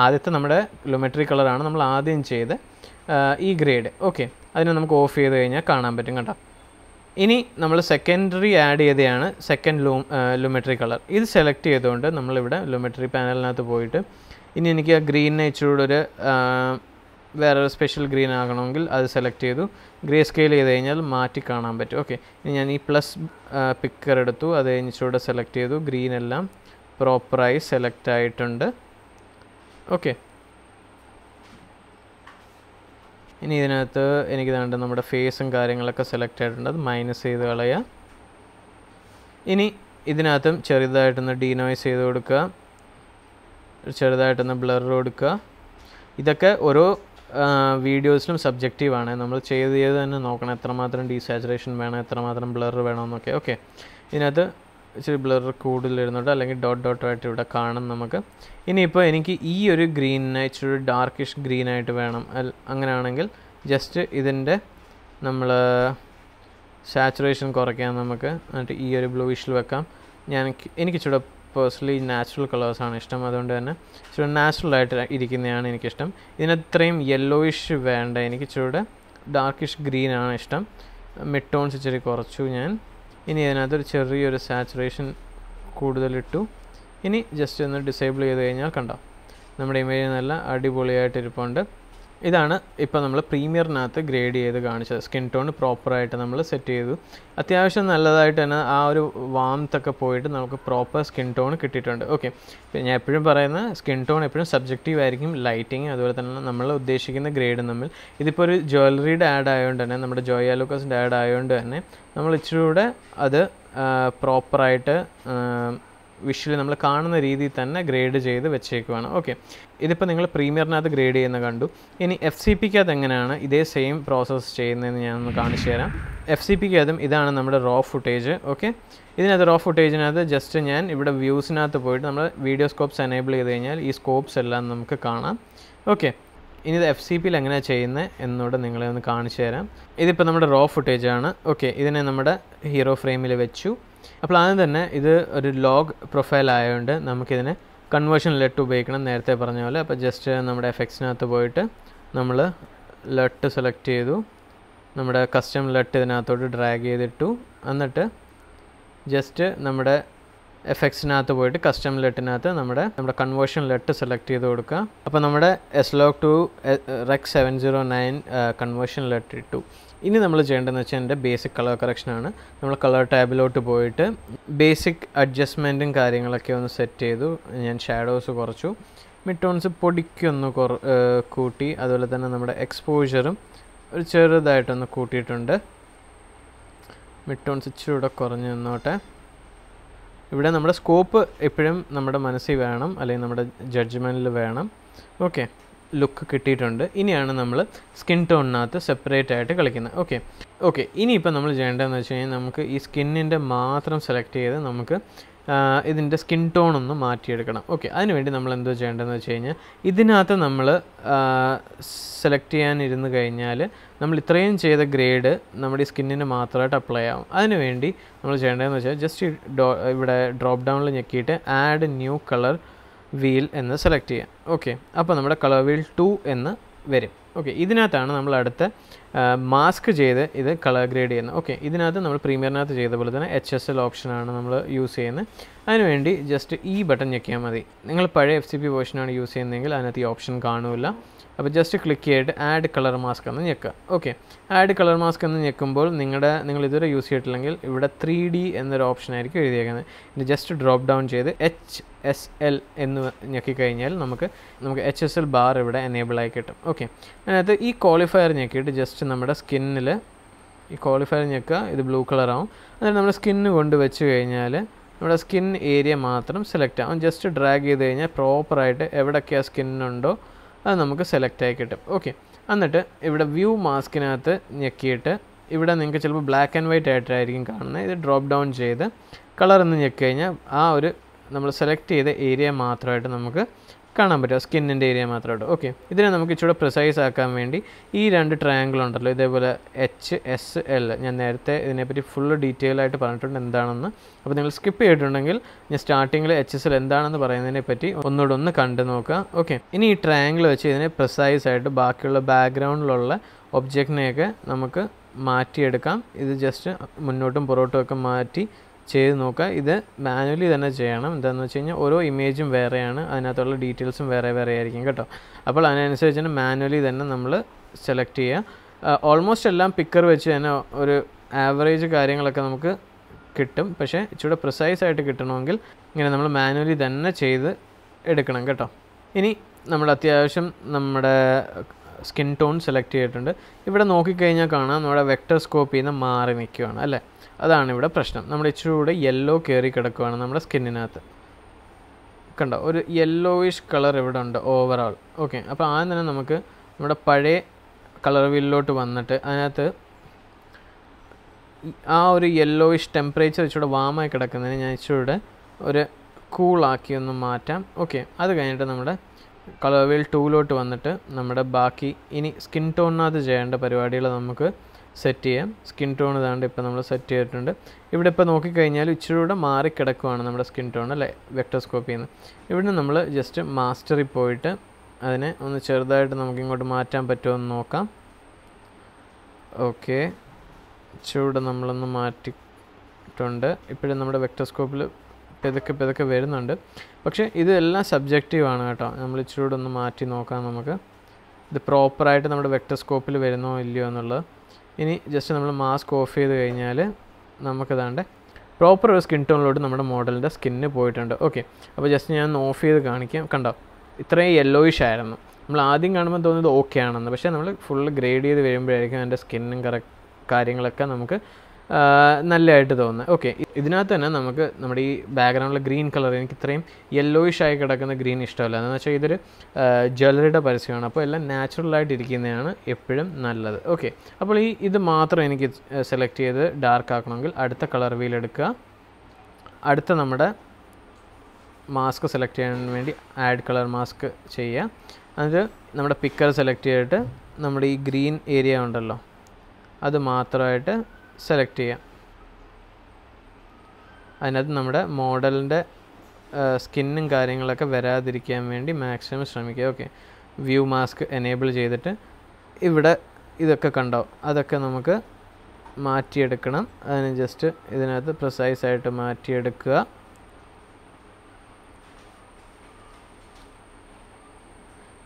ആദ്യത്തെ നമ്മുടെ ലുമെട്രി കളറാണ് നമ്മൾ ആദ്യം ചെയ്ത് ഈ ഗ്രേഡ് ഓക്കെ അതിനെ നമുക്ക് ഓഫ് ചെയ്ത് കഴിഞ്ഞാൽ കാണാൻ പറ്റും കേട്ടോ ഇനി നമ്മൾ സെക്കൻഡറി ആഡ് ചെയ്തതാണ് സെക്കൻഡ് ലൂ ലുമെട്രി കളർ ഇത് സെലക്ട് ചെയ്തുകൊണ്ട് നമ്മളിവിടെ ലുമെട്രി പാനലിനകത്ത് പോയിട്ട് ഇനി എനിക്ക് ആ ഗ്രീനിനെ ഇച്ചിരൂടെ ഒരു വേറൊരു സ്പെഷ്യൽ ഗ്രീൻ ആകണമെങ്കിൽ അത് സെലക്ട് ചെയ്തു ഗ്രേ സ്കെയിൽ ചെയ്ത് കഴിഞ്ഞാൽ മാറ്റി കാണാൻ പറ്റും ഓക്കെ ഇനി ഞാൻ ഈ പ്ലസ് പിക്കർ എടുത്തു അത് കഴിഞ്ഞിട്ടൂടെ സെലക്ട് ചെയ്തു ഗ്രീൻ എല്ലാം പ്രോപ്പറായി സെലക്ട് ആയിട്ടുണ്ട് ഓക്കെ ഇനി ഇതിനകത്ത് എനിക്ക് വേണ്ട നമ്മുടെ ഫേസും കാര്യങ്ങളൊക്കെ സെലക്ട് ആയിട്ടുണ്ട് അത് മൈനസ് ചെയ്ത് കളയുക ഇനി ഇതിനകത്തും ചെറുതായിട്ടൊന്ന് ഡീനോയ്സ് ചെയ്ത് കൊടുക്കുക ചെറുതായിട്ടൊന്ന് ബ്ലർ കൊടുക്കുക ഇതൊക്കെ ഓരോ വീഡിയോസിലും സബ്ജക്റ്റീവാണ് നമ്മൾ ചെയ്ത് ചെയ്ത് തന്നെ നോക്കണം എത്രമാത്രം ഡീസാച്ചുറേഷൻ വേണം എത്രമാത്രം ബ്ലർ വേണമെന്നൊക്കെ ഓക്കെ ഇതിനകത്ത് ഇച്ചിരി ബ്ലർ കൂടുതൽ ഇരുന്നുണ്ട് അല്ലെങ്കിൽ ഡോട്ട് ഡോട്ടായിട്ട് ഇവിടെ കാണും നമുക്ക് ഇനിയിപ്പോൾ എനിക്ക് ഈ ഒരു ഗ്രീനിനെ ഇച്ചിരി ഡാർക്കിഷ് ഗ്രീനായിട്ട് വേണം അങ്ങനെയാണെങ്കിൽ ജസ്റ്റ് ഇതിൻ്റെ നമ്മൾ സാച്ചുറേഷൻ കുറയ്ക്കാൻ നമുക്ക് എന്നിട്ട് ഈ ഒരു ബ്ലൂയിഷിൽ വെക്കാം ഞാൻ എനിക്ക് ഇച്ചിരി പേഴ്സണലി നാച്ചുറൽ കളേഴ്സാണ് ഇഷ്ടം അതുകൊണ്ട് തന്നെ ഇച്ചിരി ആയിട്ട് ഇരിക്കുന്നതാണ് എനിക്കിഷ്ടം ഇതിനത്രയും യെല്ലോയിഷ് വേണ്ട എനിക്ക് ഇച്ചിരൂടെ ഡാർക്കിഷ് ഗ്രീൻ ആണ് ഇഷ്ടം മിഡ് ടോൺസ് ഇച്ചിരി കുറച്ചു ഞാൻ ഇനി അതിനകത്തൊരു ചെറിയൊരു സാച്ചുറേഷൻ കൂടുതലിട്ടു ഇനി ജസ്റ്റ് ഒന്ന് ഡിസേബിൾ ചെയ്ത് കഴിഞ്ഞാൽ കണ്ടോ നമ്മുടെ ഇമേജ് നല്ല അടിപൊളിയായിട്ട് ഇരിപ്പുണ്ട് ഇതാണ് ഇപ്പോൾ നമ്മൾ പ്രീമിയറിനകത്ത് ഗ്രേഡ് ചെയ്ത് കാണിച്ചത് സ്കിൻ ടോൺ പ്രോപ്പറായിട്ട് നമ്മൾ സെറ്റ് ചെയ്തു അത്യാവശ്യം നല്ലതായിട്ട് തന്നെ ആ ഒരു വാമത്തൊക്കെ പോയിട്ട് നമുക്ക് പ്രോപ്പർ സ്കിൻ ടോൺ കിട്ടിയിട്ടുണ്ട് ഓക്കെ ഞാൻ എപ്പോഴും പറയുന്ന സ്കിൻ ടോൺ എപ്പോഴും സബ്ജക്റ്റീവ് ആയിരിക്കും ലൈറ്റിങ് അതുപോലെ തന്നെ നമ്മൾ ഉദ്ദേശിക്കുന്ന ഗ്രേഡ് തമ്മിൽ ഇതിപ്പോൾ ഒരു ജ്വല്ലറിയുടെ ആഡ് ആയതുകൊണ്ട് തന്നെ നമ്മുടെ ജോയാലൂക്കസിൻ്റെ ആഡ് ആയതുകൊണ്ട് തന്നെ നമ്മൾ ഇച്ചിരി കൂടെ അത് പ്രോപ്പറായിട്ട് വിഷ്വലി നമ്മൾ കാണുന്ന രീതിയിൽ തന്നെ ഗ്രേഡ് ചെയ്ത് വെച്ചേക്കുവാണ് ഓക്കെ ഇതിപ്പോൾ നിങ്ങൾ പ്രീമിയറിനകത്ത് ഗ്രേഡ് ചെയ്യുന്ന കണ്ടു ഇനി എഫ് സി പിക്ക് അത് എങ്ങനെയാണ് ഇതേ സെയിം പ്രോസസ്സ് ചെയ്യുന്നതെന്ന് ഞാനൊന്ന് കാണിച്ചു തരാം എഫ് സി പിക്ക് അതും ഇതാണ് നമ്മുടെ റോ ഫുട്ടേജ് ഓക്കെ ഇതിനകത്ത് റോ ഫുട്ടേജിനകത്ത് ജസ്റ്റ് ഞാൻ ഇവിടെ വ്യൂസിനകത്ത് പോയിട്ട് നമ്മൾ വീഡിയോ സ്കോപ്സ് എനേബിൾ ചെയ്ത് കഴിഞ്ഞാൽ ഈ സ്കോപ്സ് എല്ലാം നമുക്ക് കാണാം ഓക്കെ ഇനി ഇത് എഫ് സി പിയിൽ എങ്ങനെയാണ് ചെയ്യുന്നത് എന്നോട് നിങ്ങളെ ഒന്ന് കാണിച്ചു തരാം ഇതിപ്പോൾ നമ്മുടെ റോ ഫുട്ടേജാണ് ഓക്കെ ഇതിനെ നമ്മുടെ ഹീറോ ഫ്രെയിമിൽ വെച്ചു അപ്പോൾ ആദ്യം തന്നെ ഇത് ഒരു ലോഗ് പ്രൊഫൈൽ ആയതുകൊണ്ട് നമുക്കിതിനെ കൺവേർഷൻ ലെട്ട് ഉപയോഗിക്കണം നേരത്തെ പറഞ്ഞ പോലെ അപ്പോൾ ജസ്റ്റ് നമ്മുടെ എഫക്സിനകത്ത് പോയിട്ട് നമ്മൾ ലെട്ട് സെലക്ട് ചെയ്തു നമ്മുടെ കസ്റ്റം ലെട്ട് ഇതിനകത്തോട്ട് ഡ്രാഗ് ചെയ്തിട്ടു എന്നിട്ട് ജസ്റ്റ് നമ്മുടെ എഫക്സിനകത്ത് പോയിട്ട് കസ്റ്റം ലെട്ടിനകത്ത് നമ്മുടെ നമ്മുടെ കൺവേർഷൻ ലെട്ട് സെലക്ട് ചെയ്ത് കൊടുക്കുക അപ്പോൾ നമ്മുടെ S log two rec seven zero nine conversion LUT ഇട്ടു ഇനി നമ്മൾ ചെയ്യേണ്ടതെന്ന് വെച്ചാൽ എൻ്റെ ബേസിക് കളർ കറക്ഷനാണ് നമ്മൾ കളർ ടാബിലോട്ട് പോയിട്ട് ബേസിക് അഡ്ജസ്റ്റ്മെൻറ്റും കാര്യങ്ങളൊക്കെ ഒന്ന് സെറ്റ് ചെയ്തു ഞാൻ ഷാഡോസ് കുറച്ചു മിഡ് ടോൺസ് പൊടിക്കൊന്ന് കുറ കൂട്ടി അതുപോലെ തന്നെ നമ്മുടെ എക്സ്പോഷറും ഒരു ചെറുതായിട്ടൊന്ന് കൂട്ടിയിട്ടുണ്ട് മിഡ് ടോൺസ് ഇച്ചിരി കൂടെ കുറഞ്ഞു നിന്നോട്ടെ ഇവിടെ നമ്മുടെ സ്കോപ്പ് എപ്പോഴും നമ്മുടെ മനസ്സിൽ വേണം അല്ലെങ്കിൽ നമ്മുടെ ജഡ്ജ്മെൻറ്റിൽ വേണം ഓക്കെ ലുക്ക് കിട്ടിയിട്ടുണ്ട് ഇനിയാണ് നമ്മൾ സ്കിൻ ടോണിനകത്ത് സെപ്പറേറ്റ് ആയിട്ട് കളിക്കുന്നത് ഓക്കെ ഓക്കെ ഇനിയിപ്പോൾ നമ്മൾ ചെയ്യേണ്ടതെന്ന് വെച്ച് കഴിഞ്ഞാൽ നമുക്ക് ഈ സ്കിന്നിൻ്റെ മാത്രം സെലക്ട് ചെയ്ത് നമുക്ക് ഇതിൻ്റെ സ്കിൻ ടോൺ ഒന്ന് മാറ്റിയെടുക്കണം ഓക്കെ അതിനുവേണ്ടി നമ്മൾ എന്തോ ചെയ്യേണ്ടതെന്ന് വെച്ച് കഴിഞ്ഞാൽ ഇതിനകത്ത് നമ്മൾ സെലക്ട് ചെയ്യാനിരുന്ന് കഴിഞ്ഞാൽ നമ്മൾ ഇത്രയും ചെയ്ത ഗ്രേഡ് നമ്മുടെ ഈ സ്കിന്നിന് മാത്രമായിട്ട് അപ്ലൈ ആവും അതിനുവേണ്ടി നമ്മൾ ചെയ്യേണ്ടതെന്ന് വെച്ചാൽ ജസ്റ്റ് ഇവിടെ ഡ്രോപ്പ് ഡൗണിൽ ഞെക്കിയിട്ട് ആഡ് ന്യൂ കളർ വീൽ എന്ന് സെലക്ട് ചെയ്യാം ഓക്കെ അപ്പോൾ നമ്മുടെ കളർ വീൽ ടു എന്ന് വരും ഓക്കെ ഇതിനകത്താണ് നമ്മൾ അടുത്ത മാസ്ക് ചെയ്ത് ഇത് കളർ ഗ്രേഡ് ചെയ്യുന്നത് ഓക്കെ ഇതിനകത്ത് നമ്മൾ പ്രീമിയറിനകത്ത് ചെയ്ത പോലെ തന്നെ എച്ച് എസ് എൽ ഓപ്ഷനാണ് നമ്മൾ യൂസ് ചെയ്യുന്നത് അതിനുവേണ്ടി ജസ്റ്റ് ഈ ബട്ടൺ ഞെക്കിയാൽ മതി നിങ്ങൾ പഴയ എഫ് സി പി വേർഷനാണ് യൂസ് ചെയ്യുന്നതെങ്കിൽ അതിനകത്ത് ഈ ഓപ്ഷൻ കാണുമില്ല അപ്പോൾ ജസ്റ്റ് ക്ലിക്ക് ചെയ്തിട്ട് ആഡ് കളർ മാസ്ക് എന്ന് ഞെക്കുക ഓക്കെ ആഡ് കളർ മാസ്ക് എന്ന് ഞെക്കുമ്പോൾ നിങ്ങളുടെ നിങ്ങൾ ഇതുവരെ യൂസ് ചെയ്തിട്ടില്ലെങ്കിൽ ഇവിടെ ത്രീ ഡി എന്നൊരു ഓപ്ഷൻ ആയിരിക്കും എഴുതിയേക്കുന്നത് ഇത് ജസ്റ്റ് ഡ്രോപ്പ് ഡൗൺ ചെയ്ത് എച്ച് എസ് എൽ എന്ന് ഞെക്കിക്കഴിഞ്ഞാൽ നമുക്ക് നമുക്ക് എച്ച് എസ് എൽ ബാർ ഇവിടെ എനേബിളായി കിട്ടും ഓക്കെ അതിനകത്ത് ഈ ക്വാളിഫയർ ഞെക്കിയിട്ട് ജസ്റ്റ് നമ്മുടെ സ്കിന്നിൽ ഈ ക്വാളിഫയർ ഞെക്കുക ഇത് ബ്ലൂ കളറാവും അതായത് നമ്മുടെ സ്കിന്ന് കൊണ്ട് വെച്ച് കഴിഞ്ഞാൽ നമ്മുടെ സ്കിൻ ഏരിയ മാത്രം സെലക്ട് ആവും ജസ്റ്റ് ഡ്രാഗ് ചെയ്ത് കഴിഞ്ഞാൽ പ്രോപ്പറായിട്ട് എവിടെയൊക്കെ ആ സ്കിന്നുണ്ടോ അത് നമുക്ക് സെലക്ട് ആയി കിട്ടും ഓക്കെ എന്നിട്ട് ഇവിടെ വ്യൂ മാസ്കിനകത്ത് ഞെക്കിയിട്ട് ഇവിടെ നിങ്ങൾക്ക് ചിലപ്പോൾ ബ്ലാക്ക് ആൻഡ് വൈറ്റ് ആയിട്ടായിരിക്കും കാണുന്നത് ഇത് ഡ്രോപ്പ് ഡൗൺ ചെയ്ത് കളർ എന്ന് ഞെക്കി കഴിഞ്ഞാൽ ആ ഒരു നമ്മൾ സെലക്ട് ചെയ്ത ഏരിയ മാത്രമായിട്ട് നമുക്ക് കാണാൻ പറ്റും സ്കിന്നിൻ്റെ ഏരിയ മാത്രമായിട്ട് ഓക്കെ ഇതിനെ നമുക്ക് ഇച്ചിരി പ്രിസൈസ് ആക്കാൻ വേണ്ടി ഈ രണ്ട് ട്രയാങ്കിൾ ഉണ്ടല്ലോ ഇതേപോലെ എച്ച് എസ് എൽ ഞാൻ നേരത്തെ ഇതിനെപ്പറ്റി ഫുൾ ഡീറ്റെയിൽ ആയിട്ട് പറഞ്ഞിട്ടുണ്ട് എന്താണെന്ന് അപ്പോൾ നിങ്ങൾ സ്കിപ്പ് ചെയ്തിട്ടുണ്ടെങ്കിൽ ഞാൻ സ്റ്റാർട്ടിങ്ങിൽ എച്ച് എസ് എൽ എന്താണെന്ന് പറയുന്നതിനെ പറ്റി ഒന്നുകൂടെ ഒന്ന് കണ്ടു നോക്കുക ഓക്കെ ഇനി ഈ ട്രയാങ്കിൾ വെച്ച് ഇതിനെ പ്രിസൈസ് ആയിട്ട് ബാക്കിയുള്ള ബാക്ക്ഗ്രൗണ്ടിലുള്ള ഒബ്ജക്റ്റിനെയൊക്കെ നമുക്ക് മാറ്റിയെടുക്കാം ഇത് ജസ്റ്റ് മുന്നോട്ടും പുറോട്ടും ഒക്കെ മാറ്റി ചെയ്ത് നോക്കുക ഇത് മാനുവലി തന്നെ ചെയ്യണം എന്താണെന്ന് വെച്ച് കഴിഞ്ഞാൽ ഓരോ ഇമേജും വേറെയാണ് അതിനകത്തുള്ള ഡീറ്റെയിൽസും വേറെ വേറെ ആയിരിക്കും കേട്ടോ അപ്പോൾ അതിനനുസരിച്ച് തന്നെ മാനുവലി തന്നെ നമ്മൾ സെലക്ട് ചെയ്യുക ഓൾമോസ്റ്റ് എല്ലാം പിക്കർ വെച്ച് തന്നെ ഒരു ആവറേജ് കാര്യങ്ങളൊക്കെ നമുക്ക് കിട്ടും പക്ഷേ ഇച്ചിരി പ്രിസൈസ് ആയിട്ട് കിട്ടണമെങ്കിൽ ഇങ്ങനെ നമ്മൾ മാനുവലി തന്നെ ചെയ്ത് എടുക്കണം കേട്ടോ ഇനി നമ്മൾ അത്യാവശ്യം നമ്മുടെ സ്കിൻ ടോൺ സെലക്ട് ചെയ്തിട്ടുണ്ട് ഇവിടെ നോക്കിക്കഴിഞ്ഞാൽ കാണാം നമ്മുടെ വെക്ടർ സ്കോപ്പിൽ നിന്ന് മാറി നിൽക്കുകയാണ് അല്ലേ അതാണ് ഇവിടെ പ്രശ്നം നമ്മുടെ കൂടെ യെല്ലോ കയറി കിടക്കുകയാണ് നമ്മുടെ സ്കിന്നിനകത്ത് കണ്ടോ ഒരു യെല്ലോയിഷ് കളർ ഇവിടെ ഉണ്ട് ഓവറോൾ ഓക്കെ അപ്പോൾ ആദ്യം തന്നെ നമുക്ക് നമ്മുടെ പഴയ കളർ വീലിലോട്ട് വന്നിട്ട് അതിനകത്ത് ആ ഒരു യെല്ലോയിഷ് ടെമ്പറേച്ചർ ഇച്ചിരൂടെ വാമായി കിടക്കുന്നതിന് ഞാൻ ഇച്ചിരൂടെ ഒരു കൂളാക്കി ഒന്ന് മാറ്റാം ഓക്കെ അത് കഴിഞ്ഞിട്ട് നമ്മുടെ കളർ വീൽ ടൂലോട്ട് വന്നിട്ട് നമ്മുടെ ബാക്കി ഇനി സ്കിൻ ടോണിനകത്ത് ചെയ്യേണ്ട പരിപാടികൾ നമുക്ക് സെറ്റ് ചെയ്യാം സ്കിൻ ടോൺ ഇതാണ്ട് ഇപ്പോൾ നമ്മൾ സെറ്റ് ചെയ്തിട്ടുണ്ട് ഇവിടെ ഇപ്പോൾ നോക്കിക്കഴിഞ്ഞാൽ മാറി മാറിക്കിടക്കുവാണ് നമ്മുടെ സ്കിൻ ടോൺ അല്ലേ വെക്ടോസ്കോപ്പിയിൽ നിന്ന് ഇവിടുന്ന് നമ്മൾ ജസ്റ്റ് മാസ്റ്ററിൽ പോയിട്ട് അതിനെ ഒന്ന് ചെറുതായിട്ട് നമുക്ക് ഇങ്ങോട്ട് മാറ്റാൻ പറ്റുമോ എന്ന് നോക്കാം ഓക്കെ ഇച്ചിരൂടെ നമ്മളൊന്ന് മാറ്റിയിട്ടുണ്ട് ഇപ്പോഴും നമ്മുടെ വെക്ടോസ്കോപ്പിൽ പെതുക്കെ പെതുക്കെ വരുന്നുണ്ട് പക്ഷേ ഇതെല്ലാം സബ്ജക്റ്റീവാണ് കേട്ടോ നമ്മൾ ഇച്ചിരൂടെ ഒന്ന് മാറ്റി നോക്കാം നമുക്ക് ഇത് പ്രോപ്പറായിട്ട് നമ്മുടെ വെക്ടോസ്കോപ്പിൽ വരുന്നോ ഇല്ലയോ എന്നുള്ളത് ഇനി ജസ്റ്റ് നമ്മൾ മാസ്ക് ഓഫ് ചെയ്ത് കഴിഞ്ഞാൽ നമുക്കതാണ്ട് പ്രോപ്പർ ഒരു സ്കിൻ ടോണിലോട്ട് നമ്മുടെ മോഡലിൻ്റെ സ്കിന്ന് പോയിട്ടുണ്ട് ഓക്കെ അപ്പോൾ ജസ്റ്റ് ഞാൻ ഓഫ് ചെയ്ത് കാണിക്കാം കണ്ടോ ഇത്രയും യെല്ലോയിഷ് ആയിരുന്നു നമ്മൾ ആദ്യം കാണുമ്പോൾ തോന്നുന്നത് ഓക്കെ ആണെന്ന് പക്ഷേ നമ്മൾ ഫുൾ ഗ്രേഡ് ചെയ്ത് വരുമ്പോഴായിരിക്കും അതിൻ്റെ സ്കിന്നും കറക്റ്റ് കാര്യങ്ങളൊക്കെ നമുക്ക് നല്ലതായിട്ട് തോന്നുന്നത് ഓക്കെ ഇതിനകത്ത് തന്നെ നമുക്ക് നമ്മുടെ ഈ ബാക്ക്ഗ്രൗണ്ടിലെ ഗ്രീൻ കളർ എനിക്ക് ഇത്രയും യെല്ലോയിഷ് ആയി കിടക്കുന്ന ഗ്രീൻ ഇഷ്ടമല്ല എന്ന് വെച്ചാൽ ഇതൊരു ജ്വല്ലറിയുടെ പരസ്യമാണ് അപ്പോൾ എല്ലാം നാച്ചുറലായിട്ട് ഇരിക്കുന്നതാണ് എപ്പോഴും നല്ലത് ഓക്കെ അപ്പോൾ ഈ ഇത് മാത്രം എനിക്ക് സെലക്ട് ചെയ്ത് ഡാർക്ക് ആക്കണമെങ്കിൽ അടുത്ത കളർ വീൽ എടുക്കുക അടുത്ത നമ്മുടെ മാസ്ക് സെലക്ട് ചെയ്യാൻ വേണ്ടി ആഡ് കളർ മാസ്ക് ചെയ്യുക എന്നിട്ട് നമ്മുടെ പിക്കർ സെലക്ട് ചെയ്തിട്ട് നമ്മുടെ ഈ ഗ്രീൻ ഏരിയ ഉണ്ടല്ലോ അത് മാത്രമായിട്ട് സെലക്ട് ചെയ്യാം അതിനകത്ത് നമ്മുടെ മോഡലിൻ്റെ സ്കിന്നും കാര്യങ്ങളൊക്കെ വരാതിരിക്കാൻ വേണ്ടി മാക്സിമം ശ്രമിക്കുക ഓക്കെ വ്യൂ മാസ്ക് എനേബിൾ ചെയ്തിട്ട് ഇവിടെ ഇതൊക്കെ കണ്ടോ അതൊക്കെ നമുക്ക് മാറ്റിയെടുക്കണം അതിന് ജസ്റ്റ് ഇതിനകത്ത് പ്രിസൈസ് ആയിട്ട് മാറ്റിയെടുക്കുക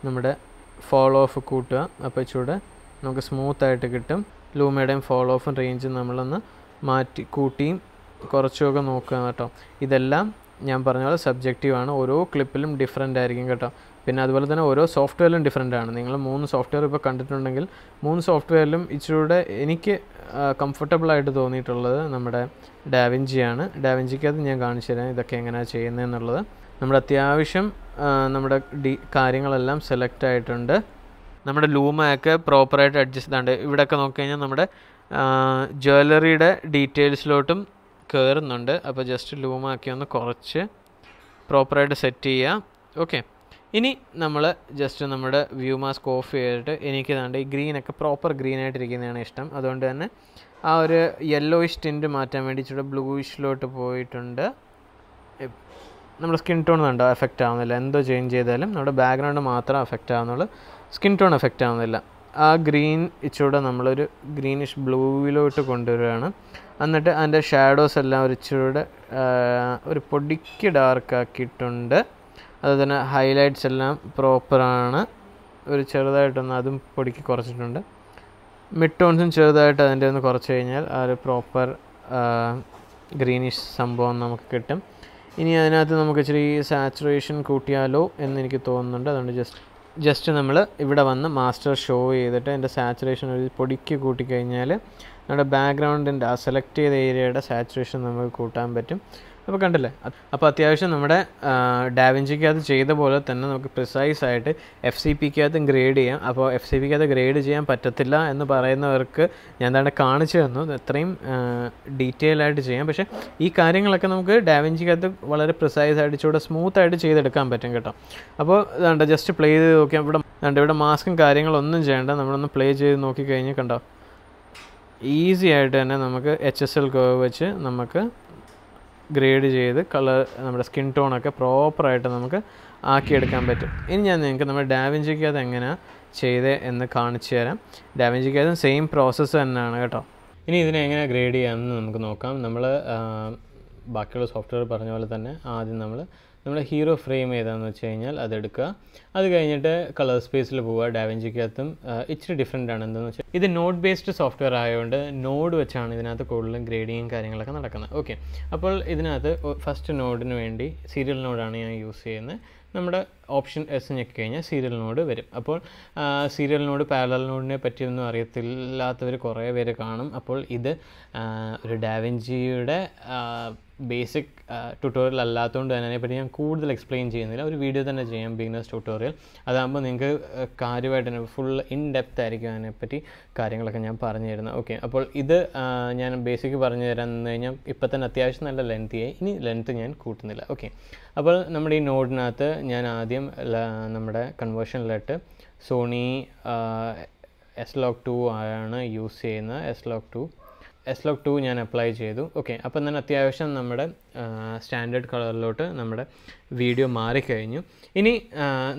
നമ്മുടെ ഫോളോ ഓഫ് കൂട്ടുക അപ്പോൾ ചൂട് നമുക്ക് സ്മൂത്തായിട്ട് കിട്ടും ലൂമയുടെയും ഫോൾ ഓഫും റേഞ്ചും നമ്മളൊന്ന് മാറ്റി കൂട്ടിയും കുറച്ചുമൊക്കെ നോക്കുക കേട്ടോ ഇതെല്ലാം ഞാൻ പറഞ്ഞ പോലെ സബ്ജക്റ്റീവാണ് ഓരോ ക്ലിപ്പിലും ഡിഫറെൻ്റ് ആയിരിക്കും കേട്ടോ പിന്നെ അതുപോലെ തന്നെ ഓരോ സോഫ്റ്റ്വെയറിലും ഡിഫറെൻ്റ് ആണ് നിങ്ങൾ മൂന്ന് സോഫ്റ്റ്വെയർ ഇപ്പോൾ കണ്ടിട്ടുണ്ടെങ്കിൽ മൂന്ന് സോഫ്റ്റ്വെയറിലും ഇച്ചിരൂടെ എനിക്ക് കംഫർട്ടബിളായിട്ട് തോന്നിയിട്ടുള്ളത് നമ്മുടെ ഡാവിഞ്ചിയാണ് ഡാവിഞ്ചിക്കകത്ത് ഞാൻ കാണിച്ചു തരാം ഇതൊക്കെ എങ്ങനെയാണ് എന്നുള്ളത് നമ്മുടെ അത്യാവശ്യം നമ്മുടെ ഡി കാര്യങ്ങളെല്ലാം സെലക്ട് ആയിട്ടുണ്ട് നമ്മുടെ ലൂമൊക്കെ പ്രോപ്പറായിട്ട് അഡ്ജസ്റ്റ് ചെയ്താണ്ട് ഇവിടെയൊക്കെ നോക്കിക്കഴിഞ്ഞാൽ നമ്മുടെ ജ്വല്ലറിയുടെ ഡീറ്റെയിൽസിലോട്ടും കയറുന്നുണ്ട് അപ്പോൾ ജസ്റ്റ് ലൂമാക്കി ഒന്ന് കുറച്ച് പ്രോപ്പറായിട്ട് സെറ്റ് ചെയ്യുക ഓക്കെ ഇനി നമ്മൾ ജസ്റ്റ് നമ്മുടെ വ്യൂ മാസ്ക് ഓഫ് ചെയ്തിട്ട് എനിക്ക് ഇതാണ്ട് ഈ ഗ്രീനൊക്കെ പ്രോപ്പർ ഗ്രീൻ ആയിട്ടിരിക്കുന്നതാണ് ഇഷ്ടം അതുകൊണ്ട് തന്നെ ആ ഒരു യെല്ലോയിഷ് ഇഷ്ടിൻ്റ് മാറ്റാൻ വേണ്ടി ഇച്ചിരി ബ്ലൂയിഷിലോട്ട് പോയിട്ടുണ്ട് നമ്മുടെ സ്കിൻ ടോൺ കണ്ടോ എഫക്റ്റ് ആവുന്നില്ല എന്തോ ചേഞ്ച് ചെയ്താലും നമ്മുടെ ബാക്ക്ഗ്രൗണ്ട് മാത്രം എഫക്റ്റ് ആവുന്നുള്ളൂ സ്കിൻ ടോൺ എഫക്റ്റ് ആവുന്നില്ല ആ ഗ്രീൻ ഇച്ചിരൂടെ നമ്മളൊരു ഗ്രീനിഷ് ബ്ലൂവിലോട്ട് കൊണ്ടുവരികയാണ് എന്നിട്ട് അതിൻ്റെ ഷാഡോസ് എല്ലാം ഒരു ഇച്ചിരൂടെ ഒരു പൊടിക്ക് ഡാർക്ക് ആക്കിയിട്ടുണ്ട് അതുപോലെ ഹൈലൈറ്റ്സ് എല്ലാം പ്രോപ്പറാണ് ഒരു ചെറുതായിട്ടൊന്ന് അതും പൊടിക്ക് കുറച്ചിട്ടുണ്ട് മിഡ് ടോൺസും ചെറുതായിട്ട് അതിൻ്റെ ഒന്ന് കുറച്ച് കഴിഞ്ഞാൽ ആ ഒരു പ്രോപ്പർ ഗ്രീനിഷ് സംഭവം നമുക്ക് കിട്ടും ഇനി അതിനകത്ത് നമുക്ക് ഇച്ചിരി സാച്ചുറേഷൻ കൂട്ടിയാലോ എന്ന് എനിക്ക് തോന്നുന്നുണ്ട് അതുകൊണ്ട് ജസ്റ്റ് ജസ്റ്റ് നമ്മൾ ഇവിടെ വന്ന് മാസ്റ്റർ ഷോ ചെയ്തിട്ട് എൻ്റെ സാച്ചുറേഷൻ ഒരു പൊടിക്ക് കൂട്ടിക്കഴിഞ്ഞാൽ നമ്മുടെ ബാക്ക്ഗ്രൗണ്ടിൻ്റെ ആ സെലക്ട് ചെയ്ത ഏരിയയുടെ സാച്ചുറേഷൻ നമുക്ക് കൂട്ടാൻ പറ്റും അപ്പോൾ കണ്ടില്ലേ അപ്പോൾ അത്യാവശ്യം നമ്മുടെ അത് ചെയ്ത പോലെ തന്നെ നമുക്ക് പ്രിസൈസ് ആയിട്ട് എഫ് സി അത് ഗ്രേഡ് ചെയ്യാം അപ്പോൾ എഫ് സി അത് ഗ്രേഡ് ചെയ്യാൻ പറ്റത്തില്ല എന്ന് പറയുന്നവർക്ക് ഞാൻ തന്നെ കാണിച്ചു തന്നു എത്രയും ഡീറ്റെയിൽ ആയിട്ട് ചെയ്യാം പക്ഷേ ഈ കാര്യങ്ങളൊക്കെ നമുക്ക് അത് വളരെ പ്രിസൈസ് ആയിട്ട് ചൂടെ സ്മൂത്ത് ആയിട്ട് ചെയ്തെടുക്കാൻ പറ്റും കേട്ടോ അപ്പോൾ ഇതാണ്ട് ജസ്റ്റ് പ്ലേ ചെയ്ത് നോക്കിയാൽ ഇവിടെ കണ്ട ഇവിടെ മാസ്കും കാര്യങ്ങളൊന്നും ചെയ്യേണ്ട നമ്മളൊന്ന് പ്ലേ ചെയ്ത് നോക്കിക്കഴിഞ്ഞ് കണ്ടോ ഈസി ആയിട്ട് തന്നെ നമുക്ക് എച്ച് എസ് എൽ കർവ് വെച്ച് നമുക്ക് ഗ്രേഡ് ചെയ്ത് കളർ നമ്മുടെ സ്കിൻ ടോണൊക്കെ പ്രോപ്പറായിട്ട് നമുക്ക് ആക്കിയെടുക്കാൻ പറ്റും ഇനി ഞാൻ നിങ്ങൾക്ക് നമ്മുടെ ഡാവിഞ്ചിക്ക് അത് എങ്ങനെയാണ് ചെയ്തേ എന്ന് കാണിച്ചു തരാം ഡാവിഞ്ചിക്ക് അതും സെയിം പ്രോസസ്സ് തന്നെയാണ് കേട്ടോ ഇനി ഇതിനെ എങ്ങനെ ഗ്രേഡ് ചെയ്യാമെന്ന് നമുക്ക് നോക്കാം നമ്മൾ ബാക്കിയുള്ള സോഫ്റ്റ്വെയർ പറഞ്ഞ പോലെ തന്നെ ആദ്യം നമ്മൾ നമ്മുടെ ഹീറോ ഫ്രെയിം ഏതാണെന്ന് വെച്ച് കഴിഞ്ഞാൽ അതെടുക്കുക അത് കഴിഞ്ഞിട്ട് കളർ സ്പേസിൽ പോവുക ഡാവഞ്ചിക്കകത്തും ഇച്ചിരി ഡിഫറെൻ്റ് ആണ് എന്താണെന്ന് വെച്ചാൽ ഇത് നോട്ട് ബേസ്ഡ് സോഫ്റ്റ്വെയർ ആയതുകൊണ്ട് നോഡ് വെച്ചാണ് ഇതിനകത്ത് കൂടുതലും ഗ്രേഡിങ്ങും കാര്യങ്ങളൊക്കെ നടക്കുന്നത് ഓക്കെ അപ്പോൾ ഇതിനകത്ത് ഫസ്റ്റ് നോഡിന് വേണ്ടി സീരിയൽ നോഡാണ് ഞാൻ യൂസ് ചെയ്യുന്നത് നമ്മുടെ ഓപ്ഷൻ എസ് ഞെക്കി കഴിഞ്ഞാൽ സീരിയൽ നോഡ് വരും അപ്പോൾ സീരിയൽ നോഡ് പാരലൽ നോഡിനെ പറ്റിയൊന്നും അറിയത്തില്ലാത്തവർ കുറേ പേര് കാണും അപ്പോൾ ഇത് ഒരു ഡാവിഞ്ചിയുടെ ബേസിക് ട്യൂട്ടോറിയൽ uh, അല്ലാത്തതുകൊണ്ട് തന്നെ അതിനെപ്പറ്റി ഞാൻ കൂടുതൽ എക്സ്പ്ലെയിൻ ചെയ്യുന്നില്ല ഒരു വീഡിയോ തന്നെ ചെയ്യാം ബിഗിനേഴ്സ് ട്യൂട്ടോറിയൽ അതാകുമ്പോൾ നിങ്ങൾക്ക് കാര്യമായിട്ട് തന്നെ ഫുൾ ഇൻ ഡെപ്ത് ആയിരിക്കും അതിനെപ്പറ്റി കാര്യങ്ങളൊക്കെ ഞാൻ പറഞ്ഞു തരുന്നത് ഓക്കെ അപ്പോൾ ഇത് ഞാൻ ബേസിക് പറഞ്ഞു എന്ന് കഴിഞ്ഞാൽ ഇപ്പം തന്നെ അത്യാവശ്യം നല്ല ലെങ്തിയായി ഇനി ലെങ്ത് ഞാൻ കൂട്ടുന്നില്ല ഓക്കെ അപ്പോൾ നമ്മുടെ ഈ നോഡിനകത്ത് ഞാൻ ആദ്യം നമ്മുടെ കൺവേർഷനിലിട്ട് സോണി എസ് ലോക്ക് ടു ആണ് യൂസ് ചെയ്യുന്നത് S log two S log two ഞാൻ അപ്ലൈ ചെയ്തു ഓക്കെ അപ്പം തന്നെ അത്യാവശ്യം നമ്മുടെ സ്റ്റാൻഡേർഡ് കളറിലോട്ട് നമ്മുടെ വീഡിയോ മാറിക്കഴിഞ്ഞു ഇനി